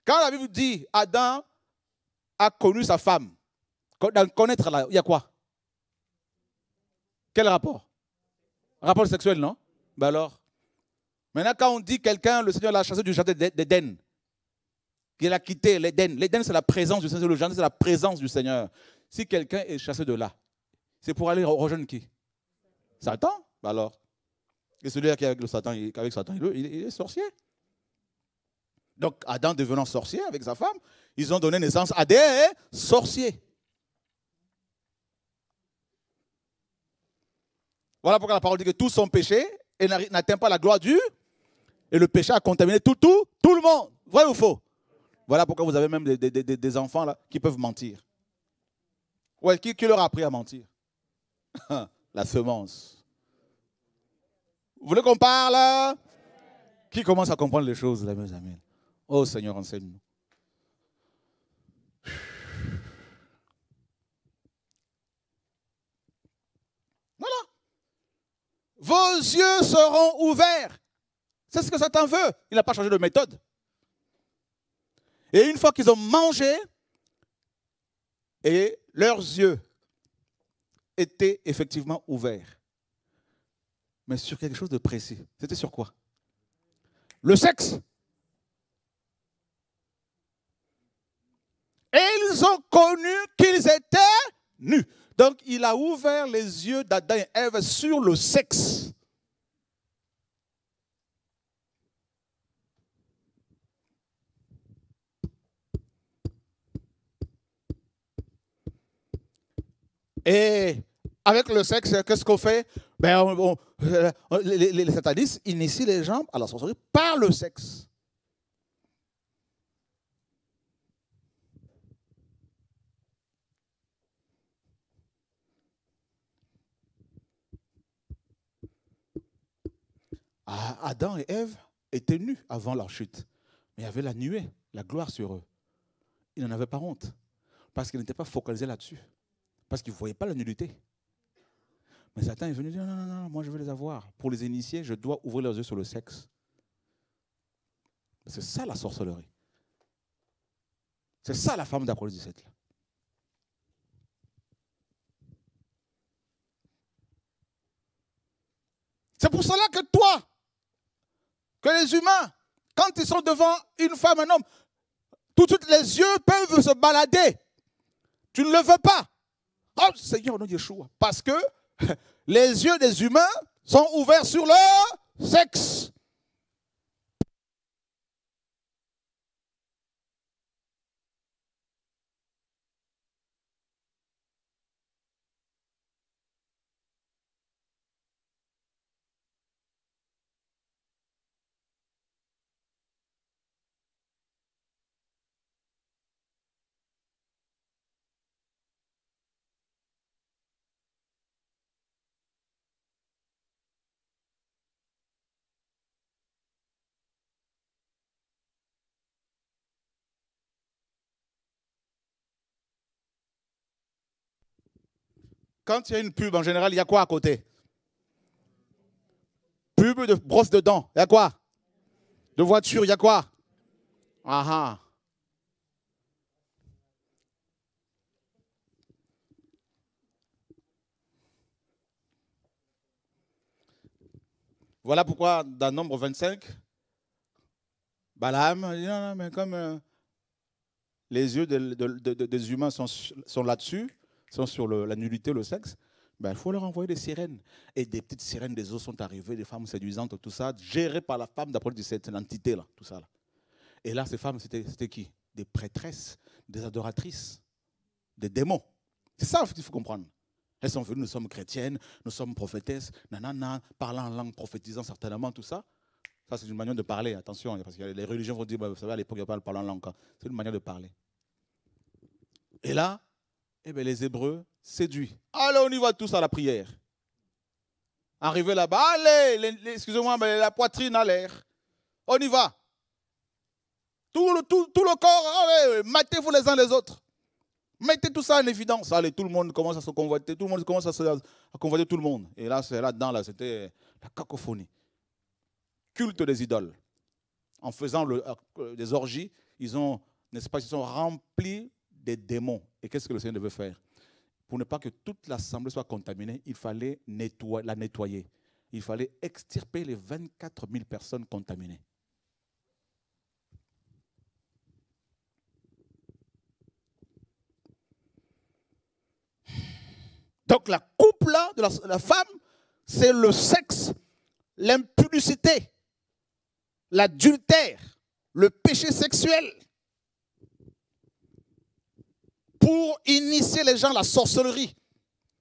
Speaker 1: Quand la Bible dit Adam a connu sa femme, dans connaître, là, il y a quoi Quel rapport Rapport sexuel, non ben alors Maintenant, quand on dit quelqu'un, le Seigneur l'a chassé du jardin d'Éden, qu'il a quitté l'Éden, l'Éden c'est la présence du Seigneur, le jardin c'est la présence du Seigneur. Si quelqu'un est chassé de là, c'est pour aller rejoindre qui Satan ben alors Et celui qui est avec, le Satan, avec Satan, il est sorcier. Donc Adam devenant sorcier avec sa femme, ils ont donné naissance à des sorciers. Voilà pourquoi la parole dit que tous sont péchés et n'atteint pas la gloire du. Et le péché a contaminé tout, tout, tout le monde. Vrai ou faux Voilà pourquoi vous avez même des, enfants là, qui peuvent mentir. Ouais, qui, leur a appris à mentir La semence. Vous voulez qu'on parle Qui commence à comprendre les choses, La mes amis Oh Seigneur, enseigne-nous. Vos yeux seront ouverts. C'est ce que Satan veut. Il n'a pas changé de méthode. Et une fois qu'ils ont mangé, et leurs yeux étaient effectivement ouverts. Mais sur quelque chose de précis. C'était sur quoi Le sexe. Et ils ont connu qu'ils étaient nus. Donc, il a ouvert les yeux d'Adam et Ève sur le sexe. Et avec le sexe, qu'est-ce qu'on fait ben, euh, les, satanistes initient les gens à la sorcellerie par le sexe. Ah, Adam et Ève étaient nus avant leur chute, mais il y avait la nuée, la gloire sur eux. Ils n'en avaient pas honte, parce qu'ils n'étaient pas focalisés là-dessus, parce qu'ils ne voyaient pas la nudité. Mais Satan est venu dire, non, non, non, moi je veux les avoir. Pour les initier, je dois ouvrir leurs yeux sur le sexe. C'est ça la sorcellerie. C'est ça la femme d'Apollon 17. C'est pour cela que toi, que les humains. Quand ils sont devant une femme, un homme, tout de suite les yeux peuvent se balader. Tu ne le veux pas. Oh Seigneur, nous nom Parce que les yeux des humains sont ouverts sur leur sexe. quand il y a une pub, en général, il y a quoi à côté Pub de brosse de dents, il y a quoi De voiture, il y a quoi Ah, ah. Voilà pourquoi dans Nombre 25, Balaam dit, non, non, mais comme euh, les yeux des humains sont là-dessus, sont sur la nullité, le sexe, il ben, faut leur envoyer des sirènes. Et des petites sirènes des eaux sont arrivées, des femmes séduisantes, tout ça, gérées par la femme d'après cette entité, là, tout ça. Là. Et là, ces femmes, c'était qui Des prêtresses, des adoratrices, des démons. C'est ça qu'il faut comprendre. Elles sont venues, nous sommes chrétiennes, nous sommes prophétesses, nanana, parlant en langue, prophétisant certainement, tout ça. Ça, c'est une manière de parler, attention, hein, parce que les religions vont dire, bah, vous savez, à l'époque, il n'y a pas en langue. Hein. C'est une manière de parler. Et là, eh bien, les Hébreux séduits. Allez, on y va tous à la prière. Arrivé là-bas, allez, excusez-moi, mais la poitrine à l'air. On y va. Tout le, tout, le corps, allez, mettez vous les uns les autres. Mettez tout ça en évidence. Allez, tout le monde commence à se convoiter, tout le monde commence à, se, convoiter tout le monde. Et là, c'est là-dedans, là, c'était la cacophonie. Culte des idoles. En faisant euh, des orgies, ils ont, n'est-ce pas, ils sont remplis des démons. Et qu'est-ce que le Seigneur devait faire Pour ne pas que toute l'assemblée soit contaminée, il fallait nettoyer, la nettoyer. Il fallait extirper les 24 000 personnes contaminées. Donc la couple là, de la, la femme, c'est le sexe, l'impudicité, l'adultère, le péché sexuel pour initier les gens à la sorcellerie.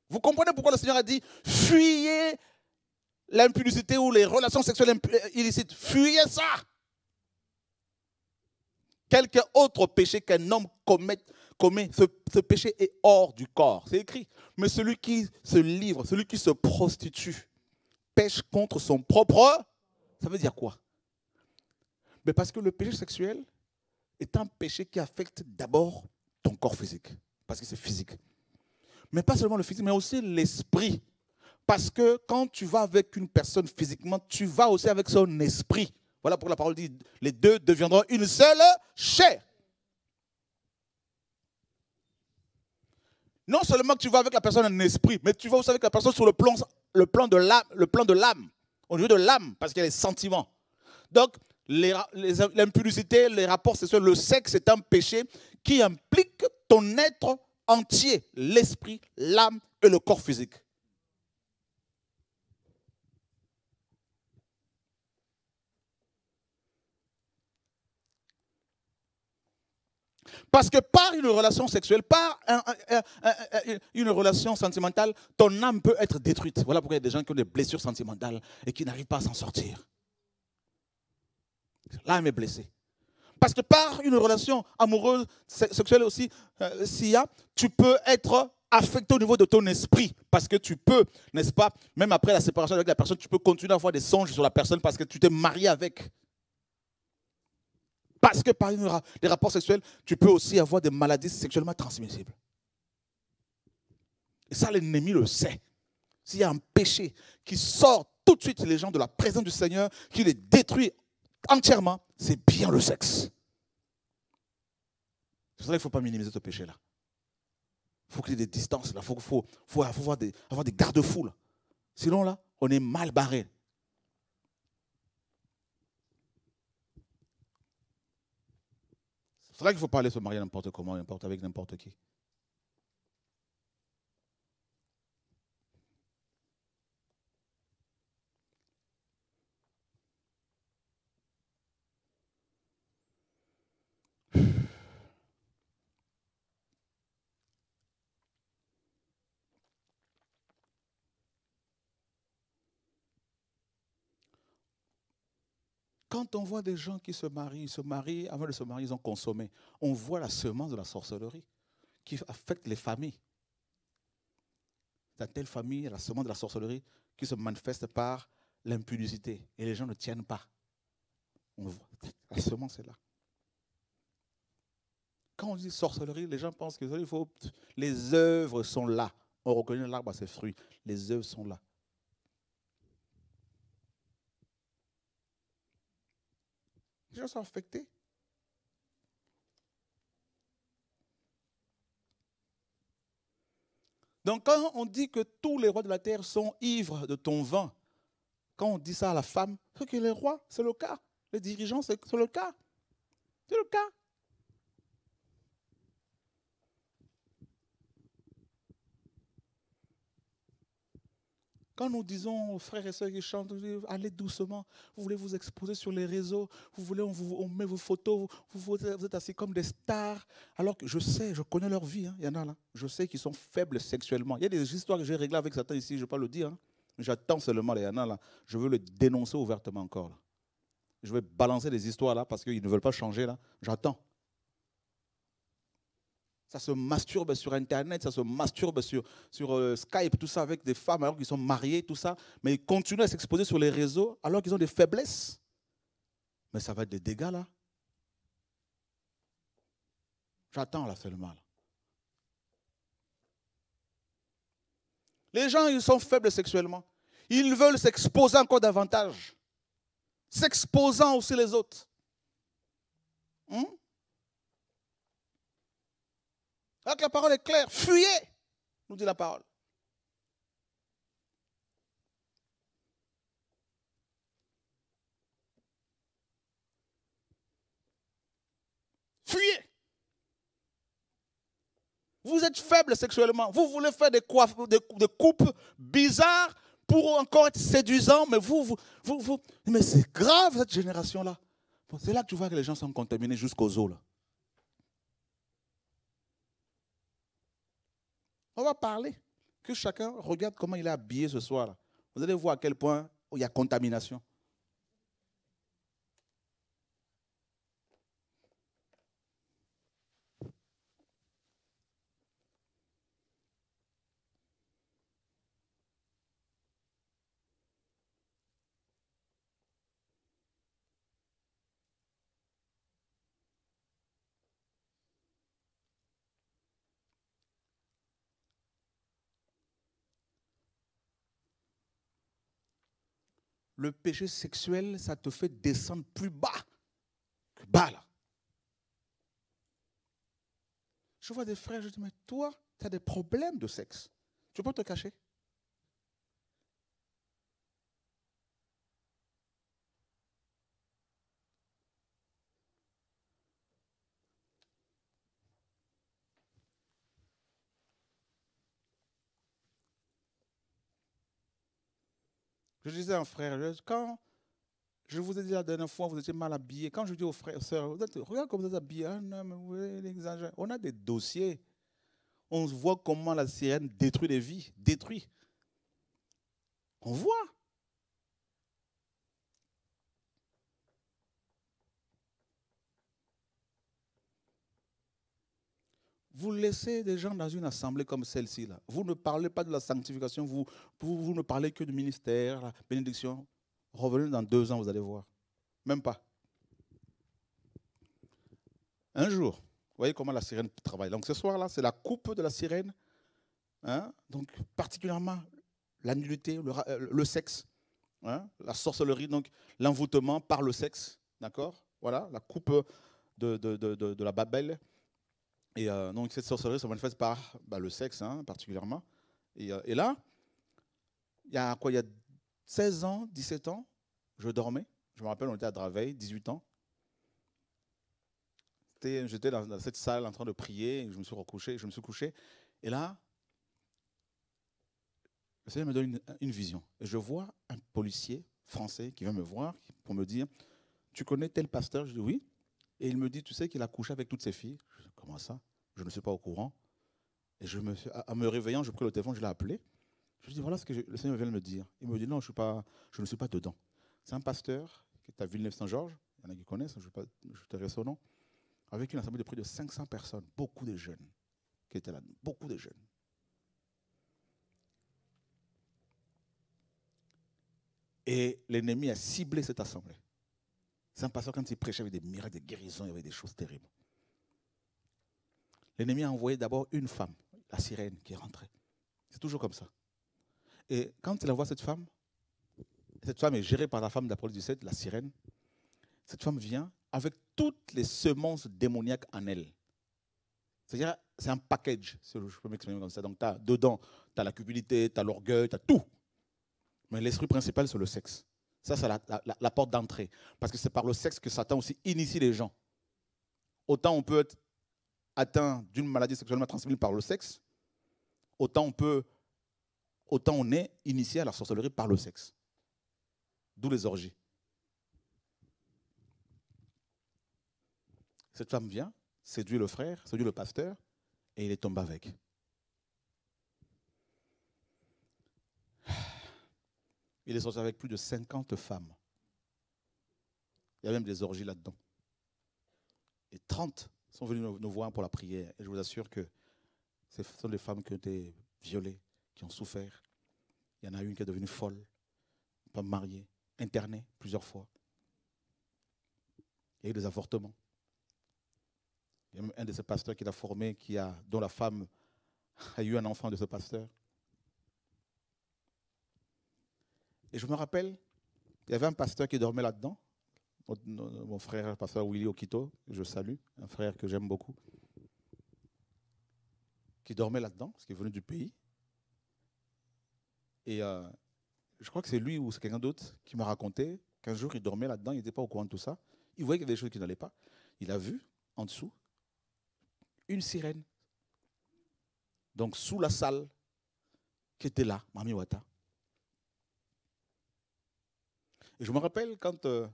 Speaker 1: Vous comprenez pourquoi le Seigneur a dit fuyez l'impudicité ou les relations sexuelles euh, illicites. Fuyez ça. Quelque autre péché qu'un homme commet, commet ce, péché est hors du corps. C'est écrit. Mais celui qui se livre, celui qui se prostitue, pêche contre son propre. Ça veut dire quoi Mais parce que le péché sexuel est un péché qui affecte d'abord corps physique, parce que c'est physique. Mais pas seulement le physique, mais aussi l'esprit. Parce que quand tu vas avec une personne physiquement, tu vas aussi avec son esprit. Voilà pour la parole dit, les deux deviendront une seule chair. Non seulement tu vas avec la personne en esprit, mais tu vas aussi avec la personne sur le plan, le plan de l'âme, le plan de l'âme, au niveau de l'âme, parce qu'il y a les sentiments. Donc, l'impudicité, les, rapports sexuels, le sexe est un péché qui implique ton être entier, l'esprit, l'âme et le corps physique. Parce que par une relation sexuelle, par une relation sentimentale, ton âme peut être détruite. Voilà pourquoi il y a des gens qui ont des blessures sentimentales et qui n'arrivent pas à s'en sortir. L'âme est blessée. Parce que par une relation amoureuse, sexuelle aussi, euh, s'il y a, tu peux être affecté au niveau de ton esprit. Parce que tu peux, n'est-ce pas, même après la séparation avec la personne, tu peux continuer à avoir des songes sur la personne parce que tu t'es marié avec. Parce que par une, des rapports sexuels, tu peux aussi avoir des maladies sexuellement transmissibles. Et ça, l'ennemi le sait. S'il y a un péché qui sort tout de suite les gens de la présence du Seigneur, qui les détruit entièrement, c'est bien le sexe. C'est pour qu'il ne faut pas minimiser ce péché-là. Il faut qu'il y ait des distances, Il faut, avoir des, avoir garde-fous, Sinon, là, on est mal barré. C'est vrai qu'il ne faut pas aller se marier n'importe comment, n'importe avec n'importe qui. Quand on voit des gens qui se marient, ils se marient, avant de se marier, ils ont consommé. On voit la semence de la sorcellerie qui affecte les familles. Dans telle famille, la semence de la sorcellerie qui se manifeste par l'impudicité. Et les gens ne tiennent pas. La semence est là. Quand on dit sorcellerie, les gens pensent que les œuvres sont là. On reconnaît l'arbre à ses fruits. Les œuvres sont là. les sont affectés. Donc quand on dit que tous les rois de la terre sont ivres de ton vin, quand on dit ça à la femme, c'est que les rois, c'est le cas. Les dirigeants, c'est le cas. C'est le cas. Quand nous disons aux frères et sœurs qui chantent, allez doucement, vous voulez vous exposer sur les réseaux, vous voulez, on, vous, met vos photos, vous, êtes assis comme des stars, alors que je sais, je connais leur vie, hein, il y en a là, je sais qu'ils sont faibles sexuellement. Il y a des histoires que j'ai réglées avec Satan ici, je ne vais pas le dire, hein. j'attends seulement, il y en a là, je veux le dénoncer ouvertement encore. Je vais balancer des histoires là parce qu'ils ne veulent pas changer là, j'attends. Ça se masturbe sur Internet, ça se masturbe sur, sur euh, Skype, tout ça, avec des femmes alors qu'ils sont mariés, tout ça. Mais ils continuent à s'exposer sur les réseaux alors qu'ils ont des faiblesses. Mais ça va être des dégâts, là. J'attends, là, seulement. Les gens, ils sont faibles sexuellement. Ils veulent s'exposer encore davantage. S'exposant aussi les autres. Hum Alors la parole est claire, fuyez, nous dit la parole. Fuyez. Vous êtes faible sexuellement. Vous voulez faire des, coupes bizarres pour encore être séduisant, mais vous, vous, vous, vous mais c'est grave cette génération-là. C'est là que tu vois que les gens sont contaminés jusqu'aux os. Là. On va parler. Que chacun regarde comment il est habillé ce soir. Vous allez voir à quel point il y a contamination. le péché sexuel, ça te fait descendre plus bas que bas là. Je vois des frères, je dis, mais toi, tu as des problèmes de sexe. Tu peux te cacher. Je disais à un frère, quand je vous ai dit la dernière fois, vous étiez mal habillé. Quand je dis aux frères, sœurs, vous regarde comment vous êtes habillé. vous On a des dossiers. On voit comment la sirène détruit des vies, détruit. On voit. Vous laissez des gens dans une assemblée comme celle-ci. là. Vous ne parlez pas de la sanctification, vous, vous, ne parlez que du ministère, la bénédiction. Revenez dans deux ans, vous allez voir. Même pas. Un jour, vous voyez comment la sirène travaille. Donc ce soir-là, c'est la coupe de la sirène. Hein. donc particulièrement la euh, le, sexe, hein, la sorcellerie, donc l'envoûtement par le sexe. D'accord Voilà, la coupe de la Babel. Et euh, donc cette sorcellerie se manifeste par bah, le sexe, hein, particulièrement. Et, euh, et là, il y a quoi Il y a 16 ans, 17 ans, je dormais. Je me rappelle, on était à Draveil, 18 ans. J'étais dans, cette salle en train de prier, je me suis recouché, je me suis couché. Et là, le Seigneur me donne une, une vision. Et je vois un policier français qui vient me voir pour me dire Tu connais tel pasteur Je dis Oui. Et il me dit, tu sais qu'il a couché avec toutes ses filles. Je dis, comment ça Je ne suis pas au courant. Et je me, en me réveillant, je pris le téléphone, je l'ai appelé. Je lui dis, voilà ce que le Seigneur vient de me dire. Il me dit, non, je, suis pas, je ne suis pas dedans. C'est un pasteur qui est à Villeneuve-Saint-Georges, il y en a qui connaissent, je ne vais laisser au nom, avec une assemblée de près de 500 personnes, beaucoup de jeunes qui étaient là, beaucoup de jeunes. Et l'ennemi a ciblé cette assemblée. C'est un pasteur, quand il prêchait, il des miracles, des guérisons, il y avait des choses terribles. L'ennemi a envoyé d'abord une femme, la sirène, qui est rentrée. C'est toujours comme ça. Et quand il envoie cette femme, cette femme est gérée par la femme du 7 la sirène. Cette femme vient avec toutes les semences démoniaques en elle. C'est-à-dire, c'est un package, si je peux m'exprimer comme ça. Donc, tu as, dedans, tu as la cupidité, tu as l'orgueil, tu as tout. Mais l'esprit principal, c'est le sexe. Ça, c'est la, porte d'entrée. Parce que c'est par le sexe que Satan aussi initie les gens. Autant on peut être atteint d'une maladie sexuellement transmise par le sexe, autant on peut, autant on est initié à la sorcellerie par le sexe. D'où les orgies. Cette femme vient, séduit le frère, séduit le pasteur, et il est tombé avec. Il est sorti avec plus de 50 femmes. Il y a même des orgies là-dedans. Et 30 sont venus nous voir pour la prière. Et je vous assure que ce sont des femmes qui ont été violées, qui ont souffert. Il y en a une qui est devenue folle, pas mariée, internée plusieurs fois. Il y a eu des avortements. Il y a même un de ces pasteurs qui l'a formé, qui a, dont la femme a eu un enfant de ce pasteur. Et je me rappelle, il y avait un pasteur qui dormait là-dedans, mon frère, le pasteur Willy Okito, je salue, un frère que j'aime beaucoup, qui dormait là-dedans, parce qu'il venait du pays. Et euh, je crois que c'est lui ou c'est quelqu'un d'autre qui m'a raconté qu'un jour il dormait là-dedans, il n'était pas au courant de tout ça. Il voyait qu'il y avait des choses qui n'allaient pas. Il a vu, en dessous, une sirène. Donc sous la salle qui était là, Mami Wata je me rappelle quand euh,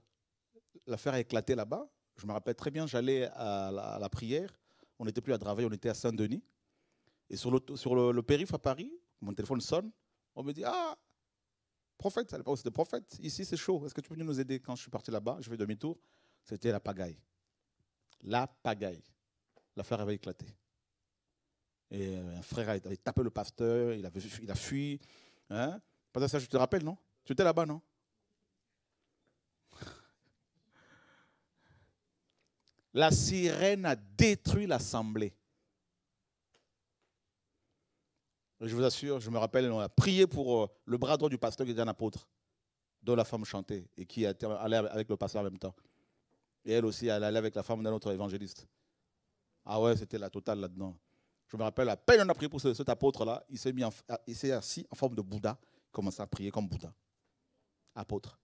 Speaker 1: l'affaire a éclaté là-bas, je me rappelle très bien, j'allais à, la prière, on n'était plus à Draveil, on était à Saint-Denis. Et sur, le, sur périph' à Paris, mon téléphone sonne, on me dit Ah, prophète, à l'époque c'était prophète, ici c'est chaud, est-ce que tu peux nous aider Quand je suis parti là-bas, je fais demi-tour, c'était la pagaille. La pagaille. L'affaire avait éclaté. Et euh, un frère avait tapé le pasteur, il, a fui. Hein Pas ça, je te rappelle, non Tu étais là-bas, non la sirène a détruit l'assemblée. Je vous assure, je me rappelle, on a prié pour euh, le bras droit du pasteur qui était un apôtre, dont la femme chantait et qui allait avec le pasteur en même temps. Et elle aussi, elle allait avec la femme d'un autre évangéliste. Ah ouais, c'était la totale là-dedans. Je me rappelle, à peine on a prié pour cet apôtre-là, il s'est mis, en, il s'est assis en forme de Bouddha, il commençait à prier comme Bouddha, apôtre.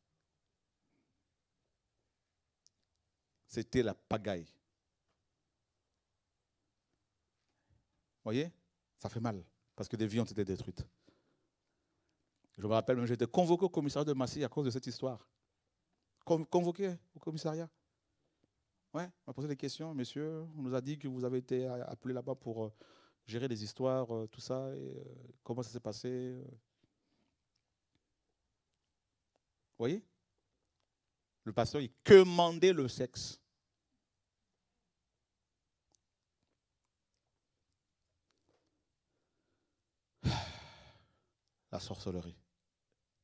Speaker 1: c'était la pagaille. Voyez Ça fait mal, parce que des vies ont été détruites. Je me rappelle, j'ai été convoqué au commissariat de Massy à cause de cette histoire. Convoqué au commissariat. Ouais, on m'a posé des questions, monsieur. On nous a dit que vous avez été appelé là-bas pour euh, gérer des histoires, euh, tout ça. Euh, comment ça s'est passé Vous voyez le pasteur, il commandait le sexe. La sorcellerie.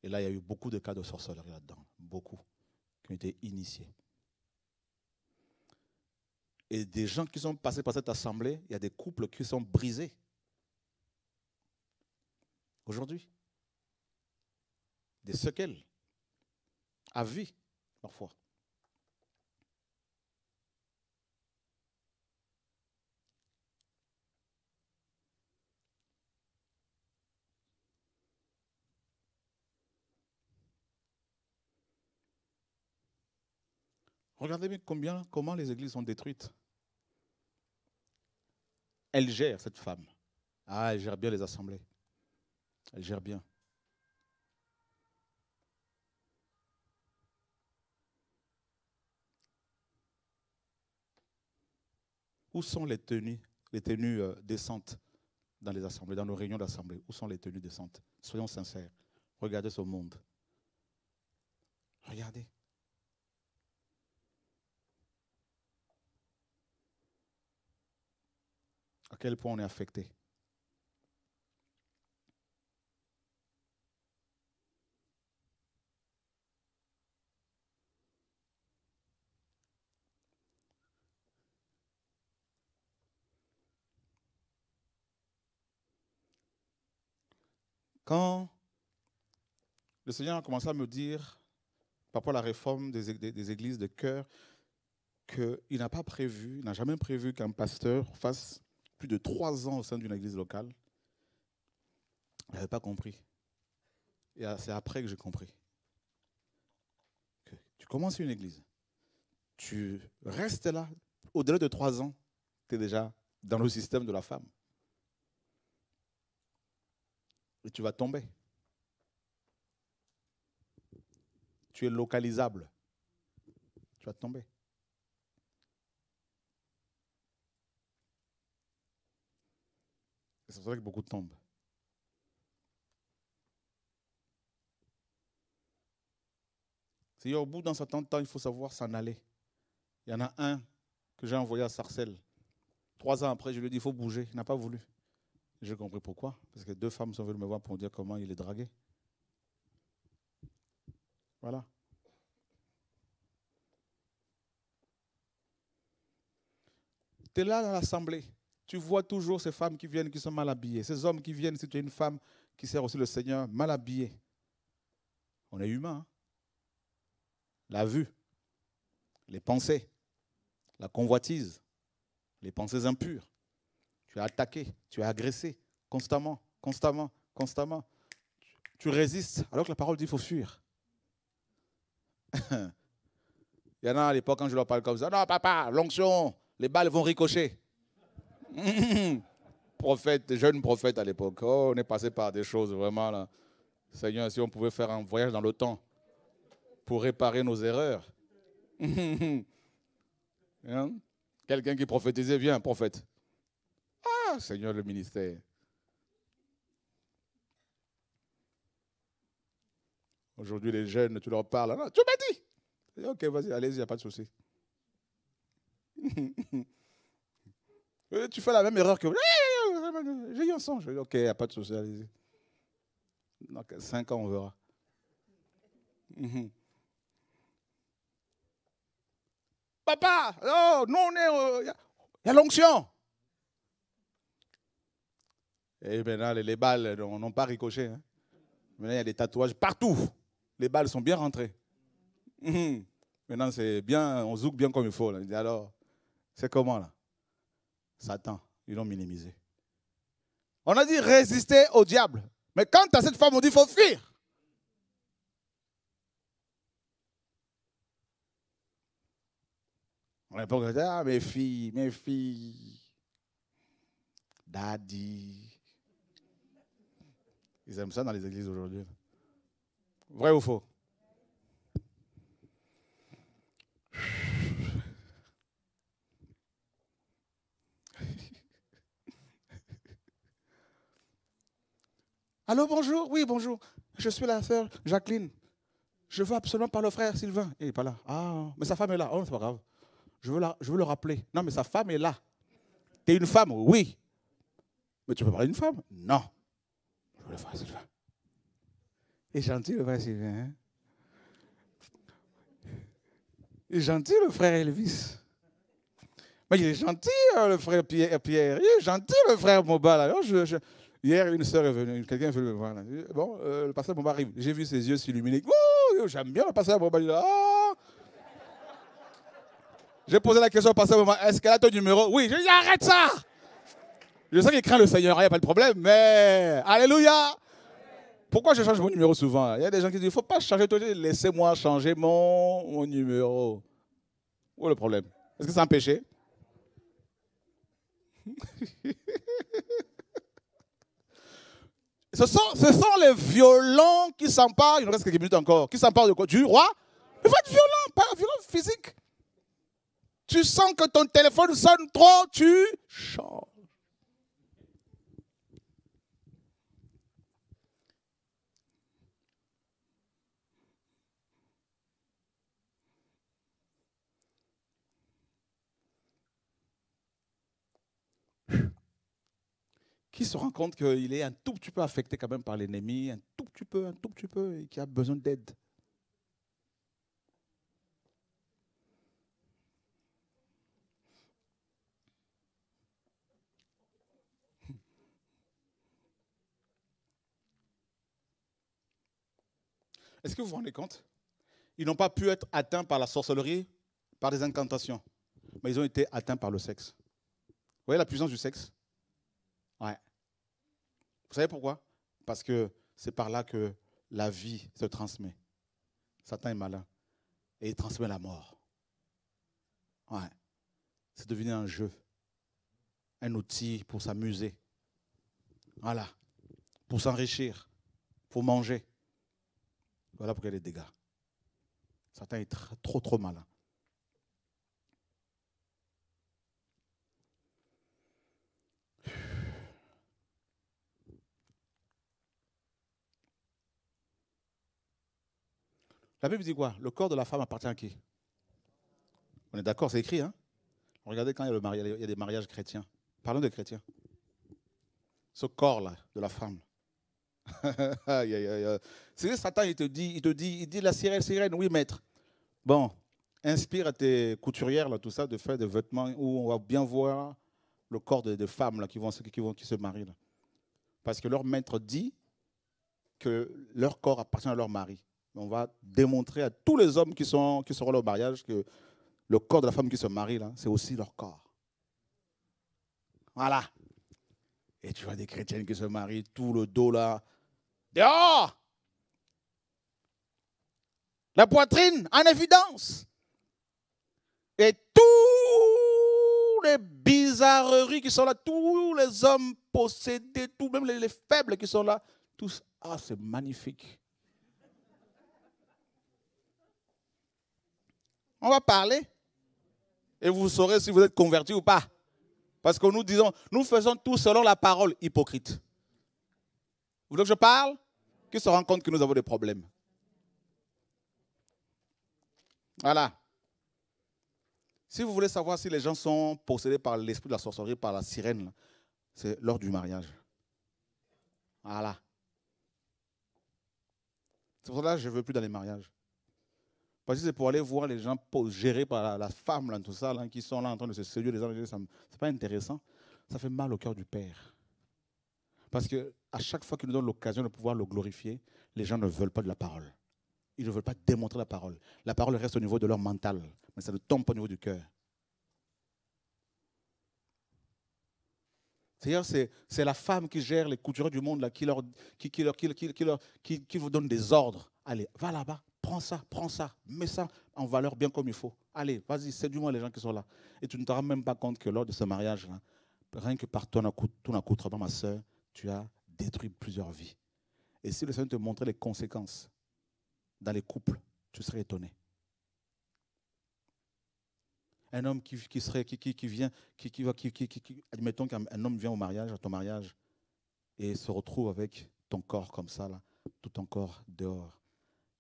Speaker 1: Et là, il y a eu beaucoup de cas de sorcellerie là-dedans, beaucoup, qui ont été initiés. Et des gens qui sont passés par cette assemblée, il y a des couples qui sont brisés. Aujourd'hui. Des séquelles. À vie. Regardez bien combien, comment les églises sont détruites. Elle gère cette femme. Ah, elle gère bien les assemblées. Elle gère bien. Où sont les tenues, les tenues euh, décentes dans les assemblées, dans nos réunions d'assemblée Où sont les tenues décentes Soyons sincères. Regardez ce monde. Regardez. À quel point on est affecté. Quand le Seigneur a commencé à me dire, par rapport à la réforme des, églises de cœur, qu'il n'a pas prévu, n'a jamais prévu qu'un pasteur fasse plus de trois ans au sein d'une église locale, je n'avais pas compris. Et c'est après que j'ai compris. Que tu commences une église, tu restes là, au-delà de trois ans, tu es déjà dans le système de la femme et tu vas tomber. Tu es localisable. Tu vas tomber. C'est vrai que beaucoup tombent. cest dire au bout d'un certain temps, il faut savoir s'en aller. Il y en a un que j'ai envoyé à Sarcelles. Trois ans après, je lui ai dit, il faut bouger. Il n'a pas voulu. J'ai compris pourquoi. Parce que deux femmes sont venues me voir pour me dire comment il est dragué. Voilà. Tu es là dans l'assemblée. Tu vois toujours ces femmes qui viennent qui sont mal habillées, ces hommes qui viennent, si tu es une femme qui sert aussi le Seigneur, mal habillée. On est humain. Hein. la vue, les pensées, la convoitise, les pensées impures, tu es attaqué, tu es agressé constamment, constamment, constamment. Tu résistes alors que la parole dit qu'il faut fuir. Il y en a à l'époque quand je leur parle comme ça, non papa, l'onction, les balles vont ricocher. Hum, prophète, jeune prophète à l'époque, oh, on est passé par des choses vraiment là. Seigneur, si on pouvait faire un voyage dans le temps pour réparer nos erreurs. Hein? Quelqu'un qui prophétisait, viens, prophète. Seigneur, le ministère. Aujourd'hui, les jeunes, tu leur parles. tu m'as dit. ok, vas-y, allez-y, il n'y a pas de souci. tu fais la même erreur que. J'ai eu un son. ok, il n'y a pas de souci, allez-y. 5 ans, on verra. Papa, oh, nous, on est. Il euh, y a l'onction. Et eh maintenant, les balles on n'ont pas ricoché. Hein. Maintenant, il y a des tatouages partout. Les balles sont bien rentrées. Mhm. Maintenant, c'est bien, on zouk bien comme il faut. alors, c'est comment là Satan, ils l'ont minimisé. On a dit résister au diable. Mais quand à cette femme, on dit faut fuir. On n'a pas dit, ah mes filles, mes filles, daddy. Ils aiment ça dans les églises aujourd'hui. Vrai ou faux Allô, bonjour. Oui, bonjour. Je suis la sœur Jacqueline. Je veux absolument parler au frère Sylvain. Eh, il n'est pas là. Ah, mais sa femme est là. Oh, c'est pas grave. Je veux, la, je veux le rappeler. Non, mais sa femme est là. Tu es une femme, oui. Mais tu peux parler d'une femme Non le frère Sylvain. Il est gentil, le frère Sylvain. Hein. Il est gentil, le frère Elvis. Mais il est gentil, hein, le frère Pierre, euh, Pierre, Il est gentil, le frère Mobal. hier, une sœur est venue. Quelqu'un veut le voir. Bon, euh, le pasteur Mobal arrive. J'ai vu ses yeux s'illuminer. j'aime bien le pasteur Mobal. J'ai posé la question au pasteur Mobal. Est-ce qu'elle a ton numéro Oui, je arrête ça je sais qu'il craint le Seigneur, il hein, n'y a pas de problème, mais Alléluia Pourquoi je change mon numéro souvent Il y a des gens qui disent, il ne faut pas changer ton laissez-moi changer mon, numéro. Où est le problème Est-ce que c'est un péché ce, sont, ce sont les violents qui s'emparent, il nous reste quelques minutes encore, qui s'emparent du roi. Il faut être violent, pas violent physique. Tu sens que ton téléphone sonne trop, tu changes. qui se rend compte qu'il est un tout petit peu affecté quand même par l'ennemi, un tout petit peu, un tout petit peu, et qui a besoin d'aide. Est-ce que vous vous rendez compte Ils n'ont pas pu être atteints par la sorcellerie, par des incantations, mais ils ont été atteints par le sexe. Vous voyez la puissance du sexe Ouais. Vous savez pourquoi Parce que c'est par là que la vie se transmet. Satan est malin. Et il transmet la mort. Ouais. C'est devenu un jeu. Un outil pour s'amuser. Voilà. Pour s'enrichir. Pour manger. Voilà pourquoi il y a des dégâts. Satan est trop, trop malin. La Bible dit quoi Le corps de la femme appartient à qui On est d'accord, c'est écrit. Hein Regardez quand il y, a des mariages chrétiens. Parlons de chrétiens. Ce corps-là, de la femme. c'est Satan, il te dit, il te dit, il dit la sirène, sirène, oui maître. Bon, inspire tes couturières, là, tout ça, de faire des vêtements où on va bien voir le corps des femmes là, qui, vont, qui, qui se marient. Parce que leur maître dit que leur corps appartient à leur mari on va démontrer à tous les hommes qui, sont, qui seront là au mariage que le corps de la femme qui se marie, là, c'est aussi leur corps. Voilà. Et tu vois des chrétiennes qui se marient, tout le dos là. Dehors La poitrine en évidence. Et tous les bizarreries qui sont là, tous les hommes possédés, tout, même les, les faibles qui sont là, tous, ah, c'est magnifique. On va parler. Et vous saurez si vous êtes converti ou pas. Parce que nous disons, nous faisons tout selon la parole hypocrite. Vous voulez que je parle Qui se rend compte que nous avons des problèmes. Voilà. Si vous voulez savoir si les gens sont possédés par l'esprit de la sorcellerie, par la sirène, c'est lors du mariage. Voilà. C'est pour ça que je ne veux plus dans les mariages. Parce que c'est pour aller voir les gens gérés par la, femme, là, tout ça, qui sont là en train de se séduire les gens Ça, pas intéressant. Ça fait mal au cœur du Père. Parce que à chaque fois qu'il nous donne l'occasion de pouvoir le glorifier, les gens ne veulent pas de la parole. Ils ne veulent pas démontrer la parole. La parole reste au niveau de leur mental, mais ça ne tombe pas au niveau du cœur. cest c'est la femme qui gère les couturiers du monde là, qui, leur, qui vous donne des ordres. Allez, va là-bas, prends ça, prends ça, mets ça en valeur bien comme il faut. Allez, vas-y, c'est du moins les gens qui sont là. Et tu ne te rends même pas compte que lors de ce mariage-là, rien que par ton accoutrement, ma soeur, tu as détruit plusieurs vies. Et si le Seigneur te montrait les conséquences dans les couples, tu serais étonné. Un homme qui, qui serait, qui, qui, qui vient, qui, qui, admettons qu'un homme vient au mariage, à ton mariage, et se retrouve avec ton corps comme ça, là, tout ton corps dehors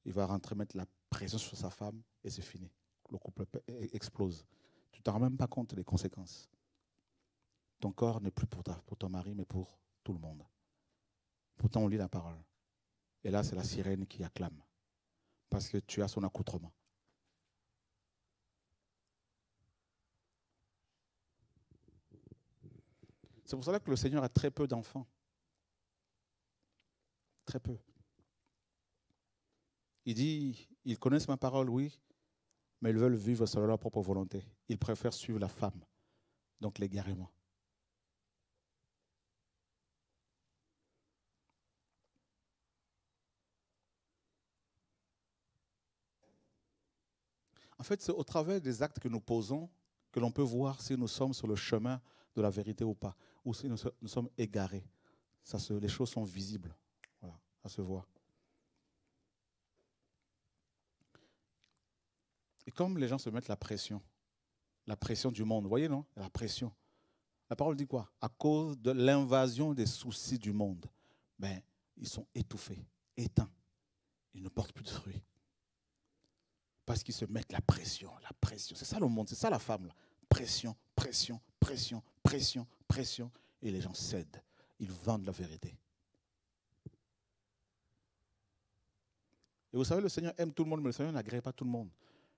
Speaker 1: il va rentrer mettre la présence sur sa femme et c'est fini. Le couple e-, explose. Tu t'en rends même pas compte des conséquences. Ton corps n'est plus pour, pour ton mari, mais pour tout le monde. Pourtant, on lit la parole. Et là, c'est la sirène qui acclame. Parce que tu as son accoutrement. C'est pour cela que le Seigneur a très peu d'enfants. Très peu. Il dit, ils connaissent ma parole, oui, mais ils veulent vivre selon leur propre volonté. Ils préfèrent suivre la femme, donc l'égarement. En fait, c'est au travers des actes que nous posons que l'on peut voir si nous sommes sur le chemin de la vérité ou pas, ou si nous, sommes égarés. Ça les choses sont visibles. Voilà, ça se voir. Et comme les gens se mettent la pression, la pression du monde, vous voyez, non La pression. La parole dit quoi À cause de l'invasion des soucis du monde, ben, ils sont étouffés, éteints. Ils ne portent plus de fruits. Parce qu'ils se mettent la pression, la pression. C'est ça le monde, c'est ça la femme. Pression, pression, pression, pression, pression. Et les gens cèdent. Ils vendent la vérité. Et vous savez, le Seigneur aime tout le monde, mais le Seigneur n'agrée pas tout le monde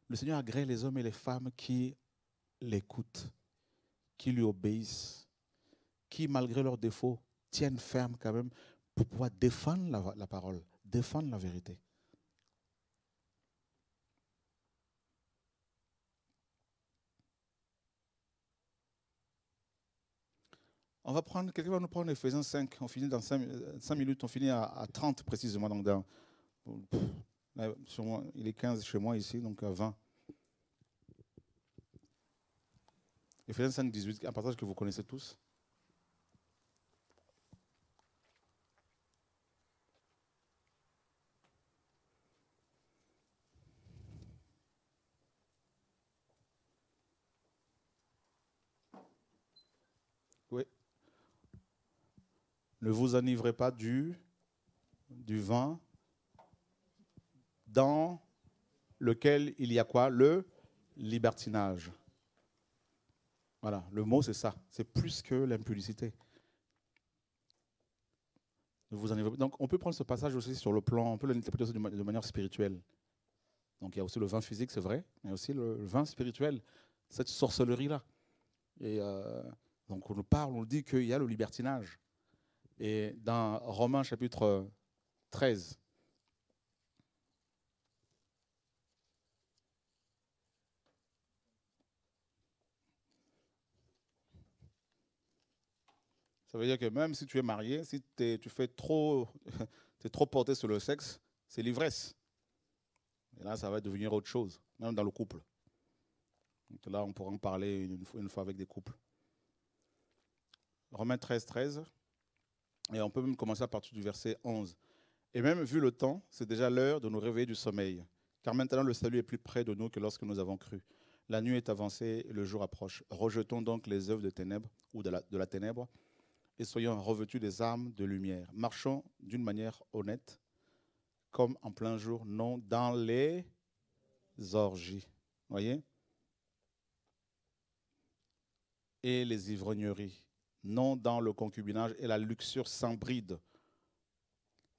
Speaker 1: le Seigneur agrée les hommes et les femmes qui l'écoutent, qui lui obéissent, qui, malgré leurs défauts, tiennent ferme quand même pour pouvoir défendre la, parole, défendre la vérité. On va prendre, quelqu'un va nous prendre Ephésiens 5, on finit dans 5, euh, minutes, on finit à, à 30 précisément, donc dans, il est 15 chez moi ici, donc à 20. Ephésiens 5, 18, un passage que vous connaissez tous. Oui. Ne vous enivrez pas du, du vin dans lequel il y a quoi Le libertinage. Voilà, le mot c'est ça. C'est plus que l'impudicité. Donc on peut prendre ce passage aussi sur le plan, on peut l'interpréter de manière spirituelle. Donc il y a aussi le vin physique, c'est vrai, mais aussi le vin spirituel, cette sorcellerie-là. Et euh, donc on nous parle, on nous dit qu'il y a le libertinage. Et dans Romains chapitre 13, Ça veut dire que même si tu es marié, si tu fais trop, es trop porté sur le sexe, c'est l'ivresse. Et là, ça va devenir autre chose, même dans le couple. Donc là, on pourra en parler une, une fois avec des couples. Romains 13, 13. Et on peut même commencer à partir du verset 11. Et même vu le temps, c'est déjà l'heure de nous réveiller du sommeil. Car maintenant, le salut est plus près de nous que lorsque nous avons cru. La nuit est avancée, et le jour approche. Rejetons donc les œuvres de ténèbres ou de la, de la ténèbre et soyons revêtus des armes de lumière. Marchons d'une manière honnête, comme en plein jour, non dans les orgies. Voyez Et les ivrogneries, non dans le concubinage et la luxure sans bride.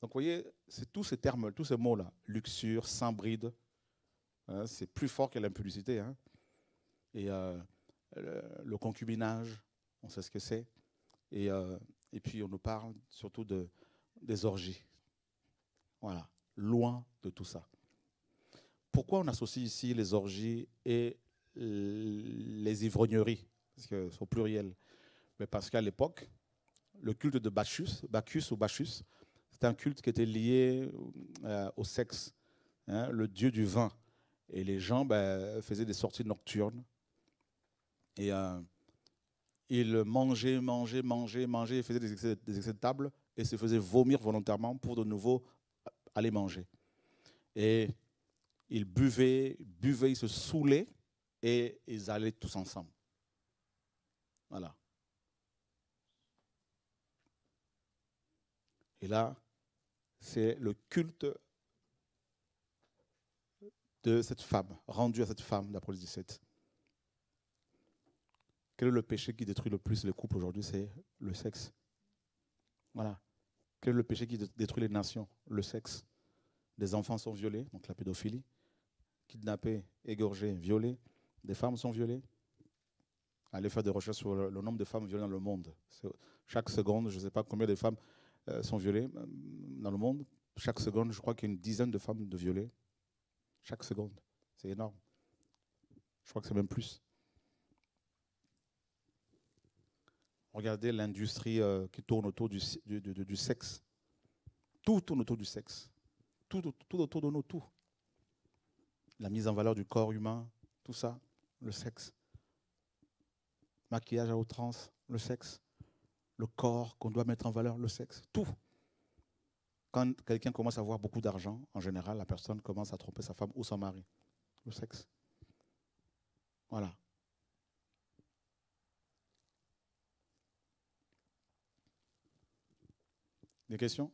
Speaker 1: Donc, voyez, c'est tous ces termes, tous ces mots-là, luxure, sans bride, hein, c'est plus fort que l'impudicité. Hein. Et euh, le concubinage, on sait ce que c'est. Et, euh, et puis on nous parle surtout de, des orgies. Voilà, loin de tout ça. Pourquoi on associe ici les orgies et les ivrogneries Parce que sont pluriel. Mais parce qu'à l'époque, le culte de Bacchus, Bacchus ou Bacchus, c'était un culte qui était lié euh, au sexe, hein, le dieu du vin. Et les gens ben, faisaient des sorties nocturnes. Et euh, il mangeait, mangeait, mangeait, mangeait, faisait des excès, de table et se faisait vomir volontairement pour de nouveau aller manger. Et ils buvaient, buvait, ils se saoulaient et ils allaient tous ensemble. Voilà. Et là, c'est le culte de cette femme, rendu à cette femme, d'après 17. Quel est le péché qui détruit le plus les couples aujourd'hui C'est le sexe. Voilà. Quel est le péché qui détruit les nations Le sexe. Des enfants sont violés, donc la pédophilie, kidnappés, égorgés, violés. Des femmes sont violées. Allez faire des recherches sur le, nombre de femmes violées dans le monde. Chaque seconde, je ne sais pas combien de femmes euh, sont violées euh, dans le monde. Chaque seconde, je crois qu'il y a une dizaine de femmes de violées. Chaque seconde. C'est énorme. Je crois que c'est même plus. Regardez l'industrie euh, qui tourne autour du, sexe. Tout tourne autour du sexe. Tout, tout, tout autour de nous, tout. La mise en valeur du corps humain, tout ça, le sexe. Maquillage à outrance, le sexe. Le corps qu'on doit mettre en valeur, le sexe. Tout. Quand quelqu'un commence à avoir beaucoup d'argent, en général, la personne commence à tromper sa femme ou son mari. Le sexe. Voilà. Des questions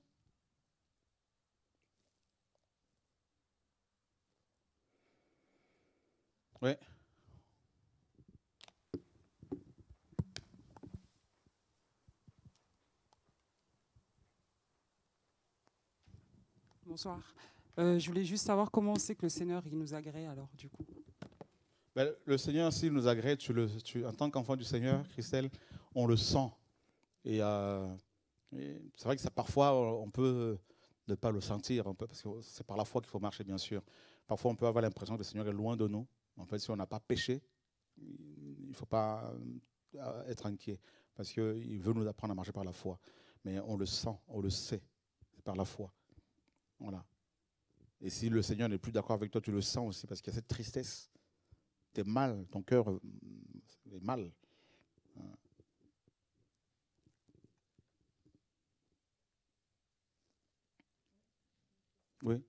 Speaker 1: Oui. Bonsoir. Euh, je voulais juste savoir comment c'est que le Seigneur il nous agrée alors du coup. Ben, le Seigneur, s'il nous agrée, le, en tant qu'enfant du Seigneur, Christelle, on le sent. Et euh, c'est vrai que ça, parfois, on peut ne pas le sentir, parce que c'est par la foi qu'il faut marcher, bien sûr. Parfois, on peut avoir l'impression que le Seigneur est loin de nous. En fait, si on n'a pas péché, il ne faut pas euh, être inquiet, parce qu'il veut nous apprendre à marcher par la foi. Mais on le sent, on le sait, c'est par la foi. Voilà. Et si le Seigneur n'est plus d'accord avec toi, tu le sens aussi, parce qu'il y a cette tristesse. Tu es mal, ton cœur est mal. Hein. Oui.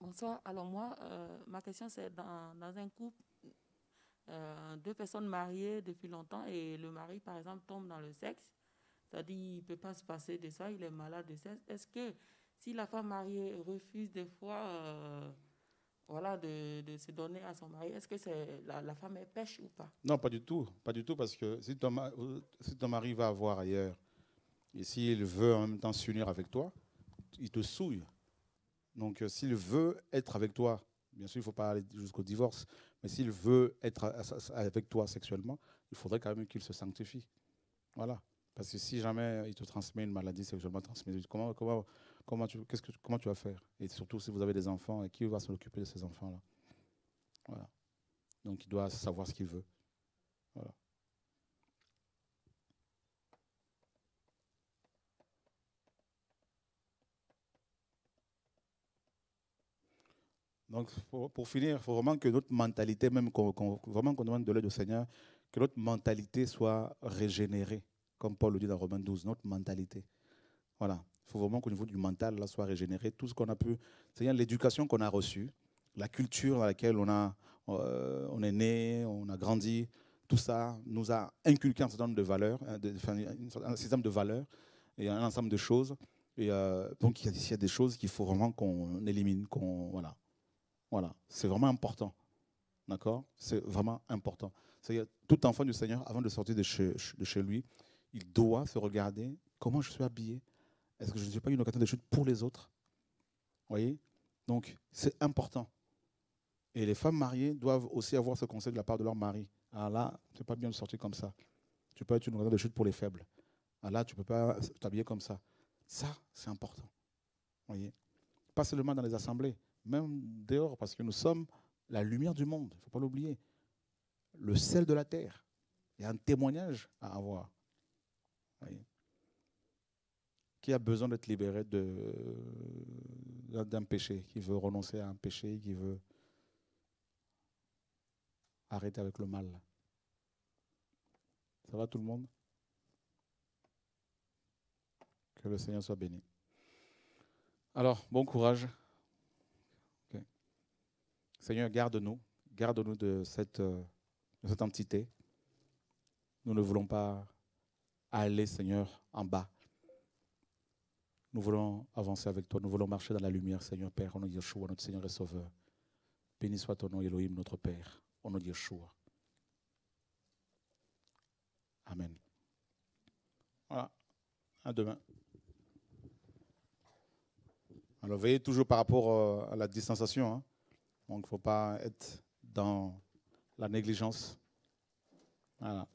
Speaker 1: Bonsoir. Alors moi, euh, ma question c'est dans, dans, un couple, euh, deux personnes mariées depuis longtemps et le mari, par exemple, tombe dans le sexe, c'est-à-dire il ne peut pas se passer de ça, il est malade de sexe. Est-ce que si la femme mariée refuse des fois euh, voilà, de, se donner à son mari, est-ce que c'est la, femme est pêche ou pas Non, pas du tout. Pas du tout, parce que si ton, euh, mari va avoir ailleurs et s'il veut en même temps s'unir avec toi, il te souille. Donc euh, s'il veut être avec toi, bien sûr, il ne faut pas aller jusqu'au divorce, mais s'il veut être avec toi sexuellement, il faudrait quand même qu'il se sanctifie. Voilà. Parce que si jamais il te transmet une maladie sexuellement transmise, comment, comment, Comment tu, qu'est-ce que, comment tu vas faire Et surtout, si vous avez des enfants, et qui va s'occuper de ces enfants-là Voilà. Donc, il doit savoir ce qu'il veut. Voilà. Donc, pour, finir, il faut vraiment que notre mentalité, même qu'on, vraiment qu'on demande de l'aide au Seigneur, que notre mentalité soit régénérée, comme Paul le dit dans Romains 12, notre mentalité. Voilà. Il faut vraiment qu'au niveau du mental, là, soit régénéré tout ce qu'on a pu, c'est-à-dire l'éducation qu'on a reçue, la culture dans laquelle on, a, euh, on est né, on a grandi, tout ça nous a inculqué un certain nombre de valeurs, euh, un système de valeurs et un ensemble de choses. Et euh, donc, il y, a des choses qu'il faut vraiment qu'on élimine, qu'on voilà, voilà, c'est vraiment important, d'accord C'est vraiment important. C'est-à-dire, tout enfant du Seigneur, avant de sortir de chez lui, il doit se regarder comment je suis habillé, est-ce que je ne suis pas une occasion de chute pour les autres Vous voyez Donc, c'est important. Et les femmes mariées doivent aussi avoir ce conseil de la part de leur mari. Ah là, tu peux pas bien de sortir comme ça. Tu peux pas être une occasion de chute pour les faibles. Ah là, tu ne peux pas t'habiller comme ça. Ça, c'est important. Vous voyez Pas seulement dans les assemblées, même dehors, parce que nous sommes la lumière du monde. Il ne faut pas l'oublier. Le sel de la terre. Il y a un témoignage à avoir. voyez qui a besoin d'être libéré d'un péché, qui veut renoncer à un péché, qui veut arrêter avec le mal. Ça va tout le monde Que le Seigneur soit béni. Alors, bon courage. Seigneur, garde-nous. Garde-nous euh, de cette entité. Nous ne voulons pas aller, Seigneur, en bas. Nous voulons avancer avec toi. Nous voulons marcher dans la lumière, Seigneur Père, au nom de Yeshua, notre Seigneur et Sauveur. Béni soit ton nom, Elohim, notre Père, au nom de Yeshua. Amen. Voilà. À demain. Alors veillez toujours par rapport euh, à la distanciation. Hein. Donc il ne faut pas être dans la négligence. Voilà.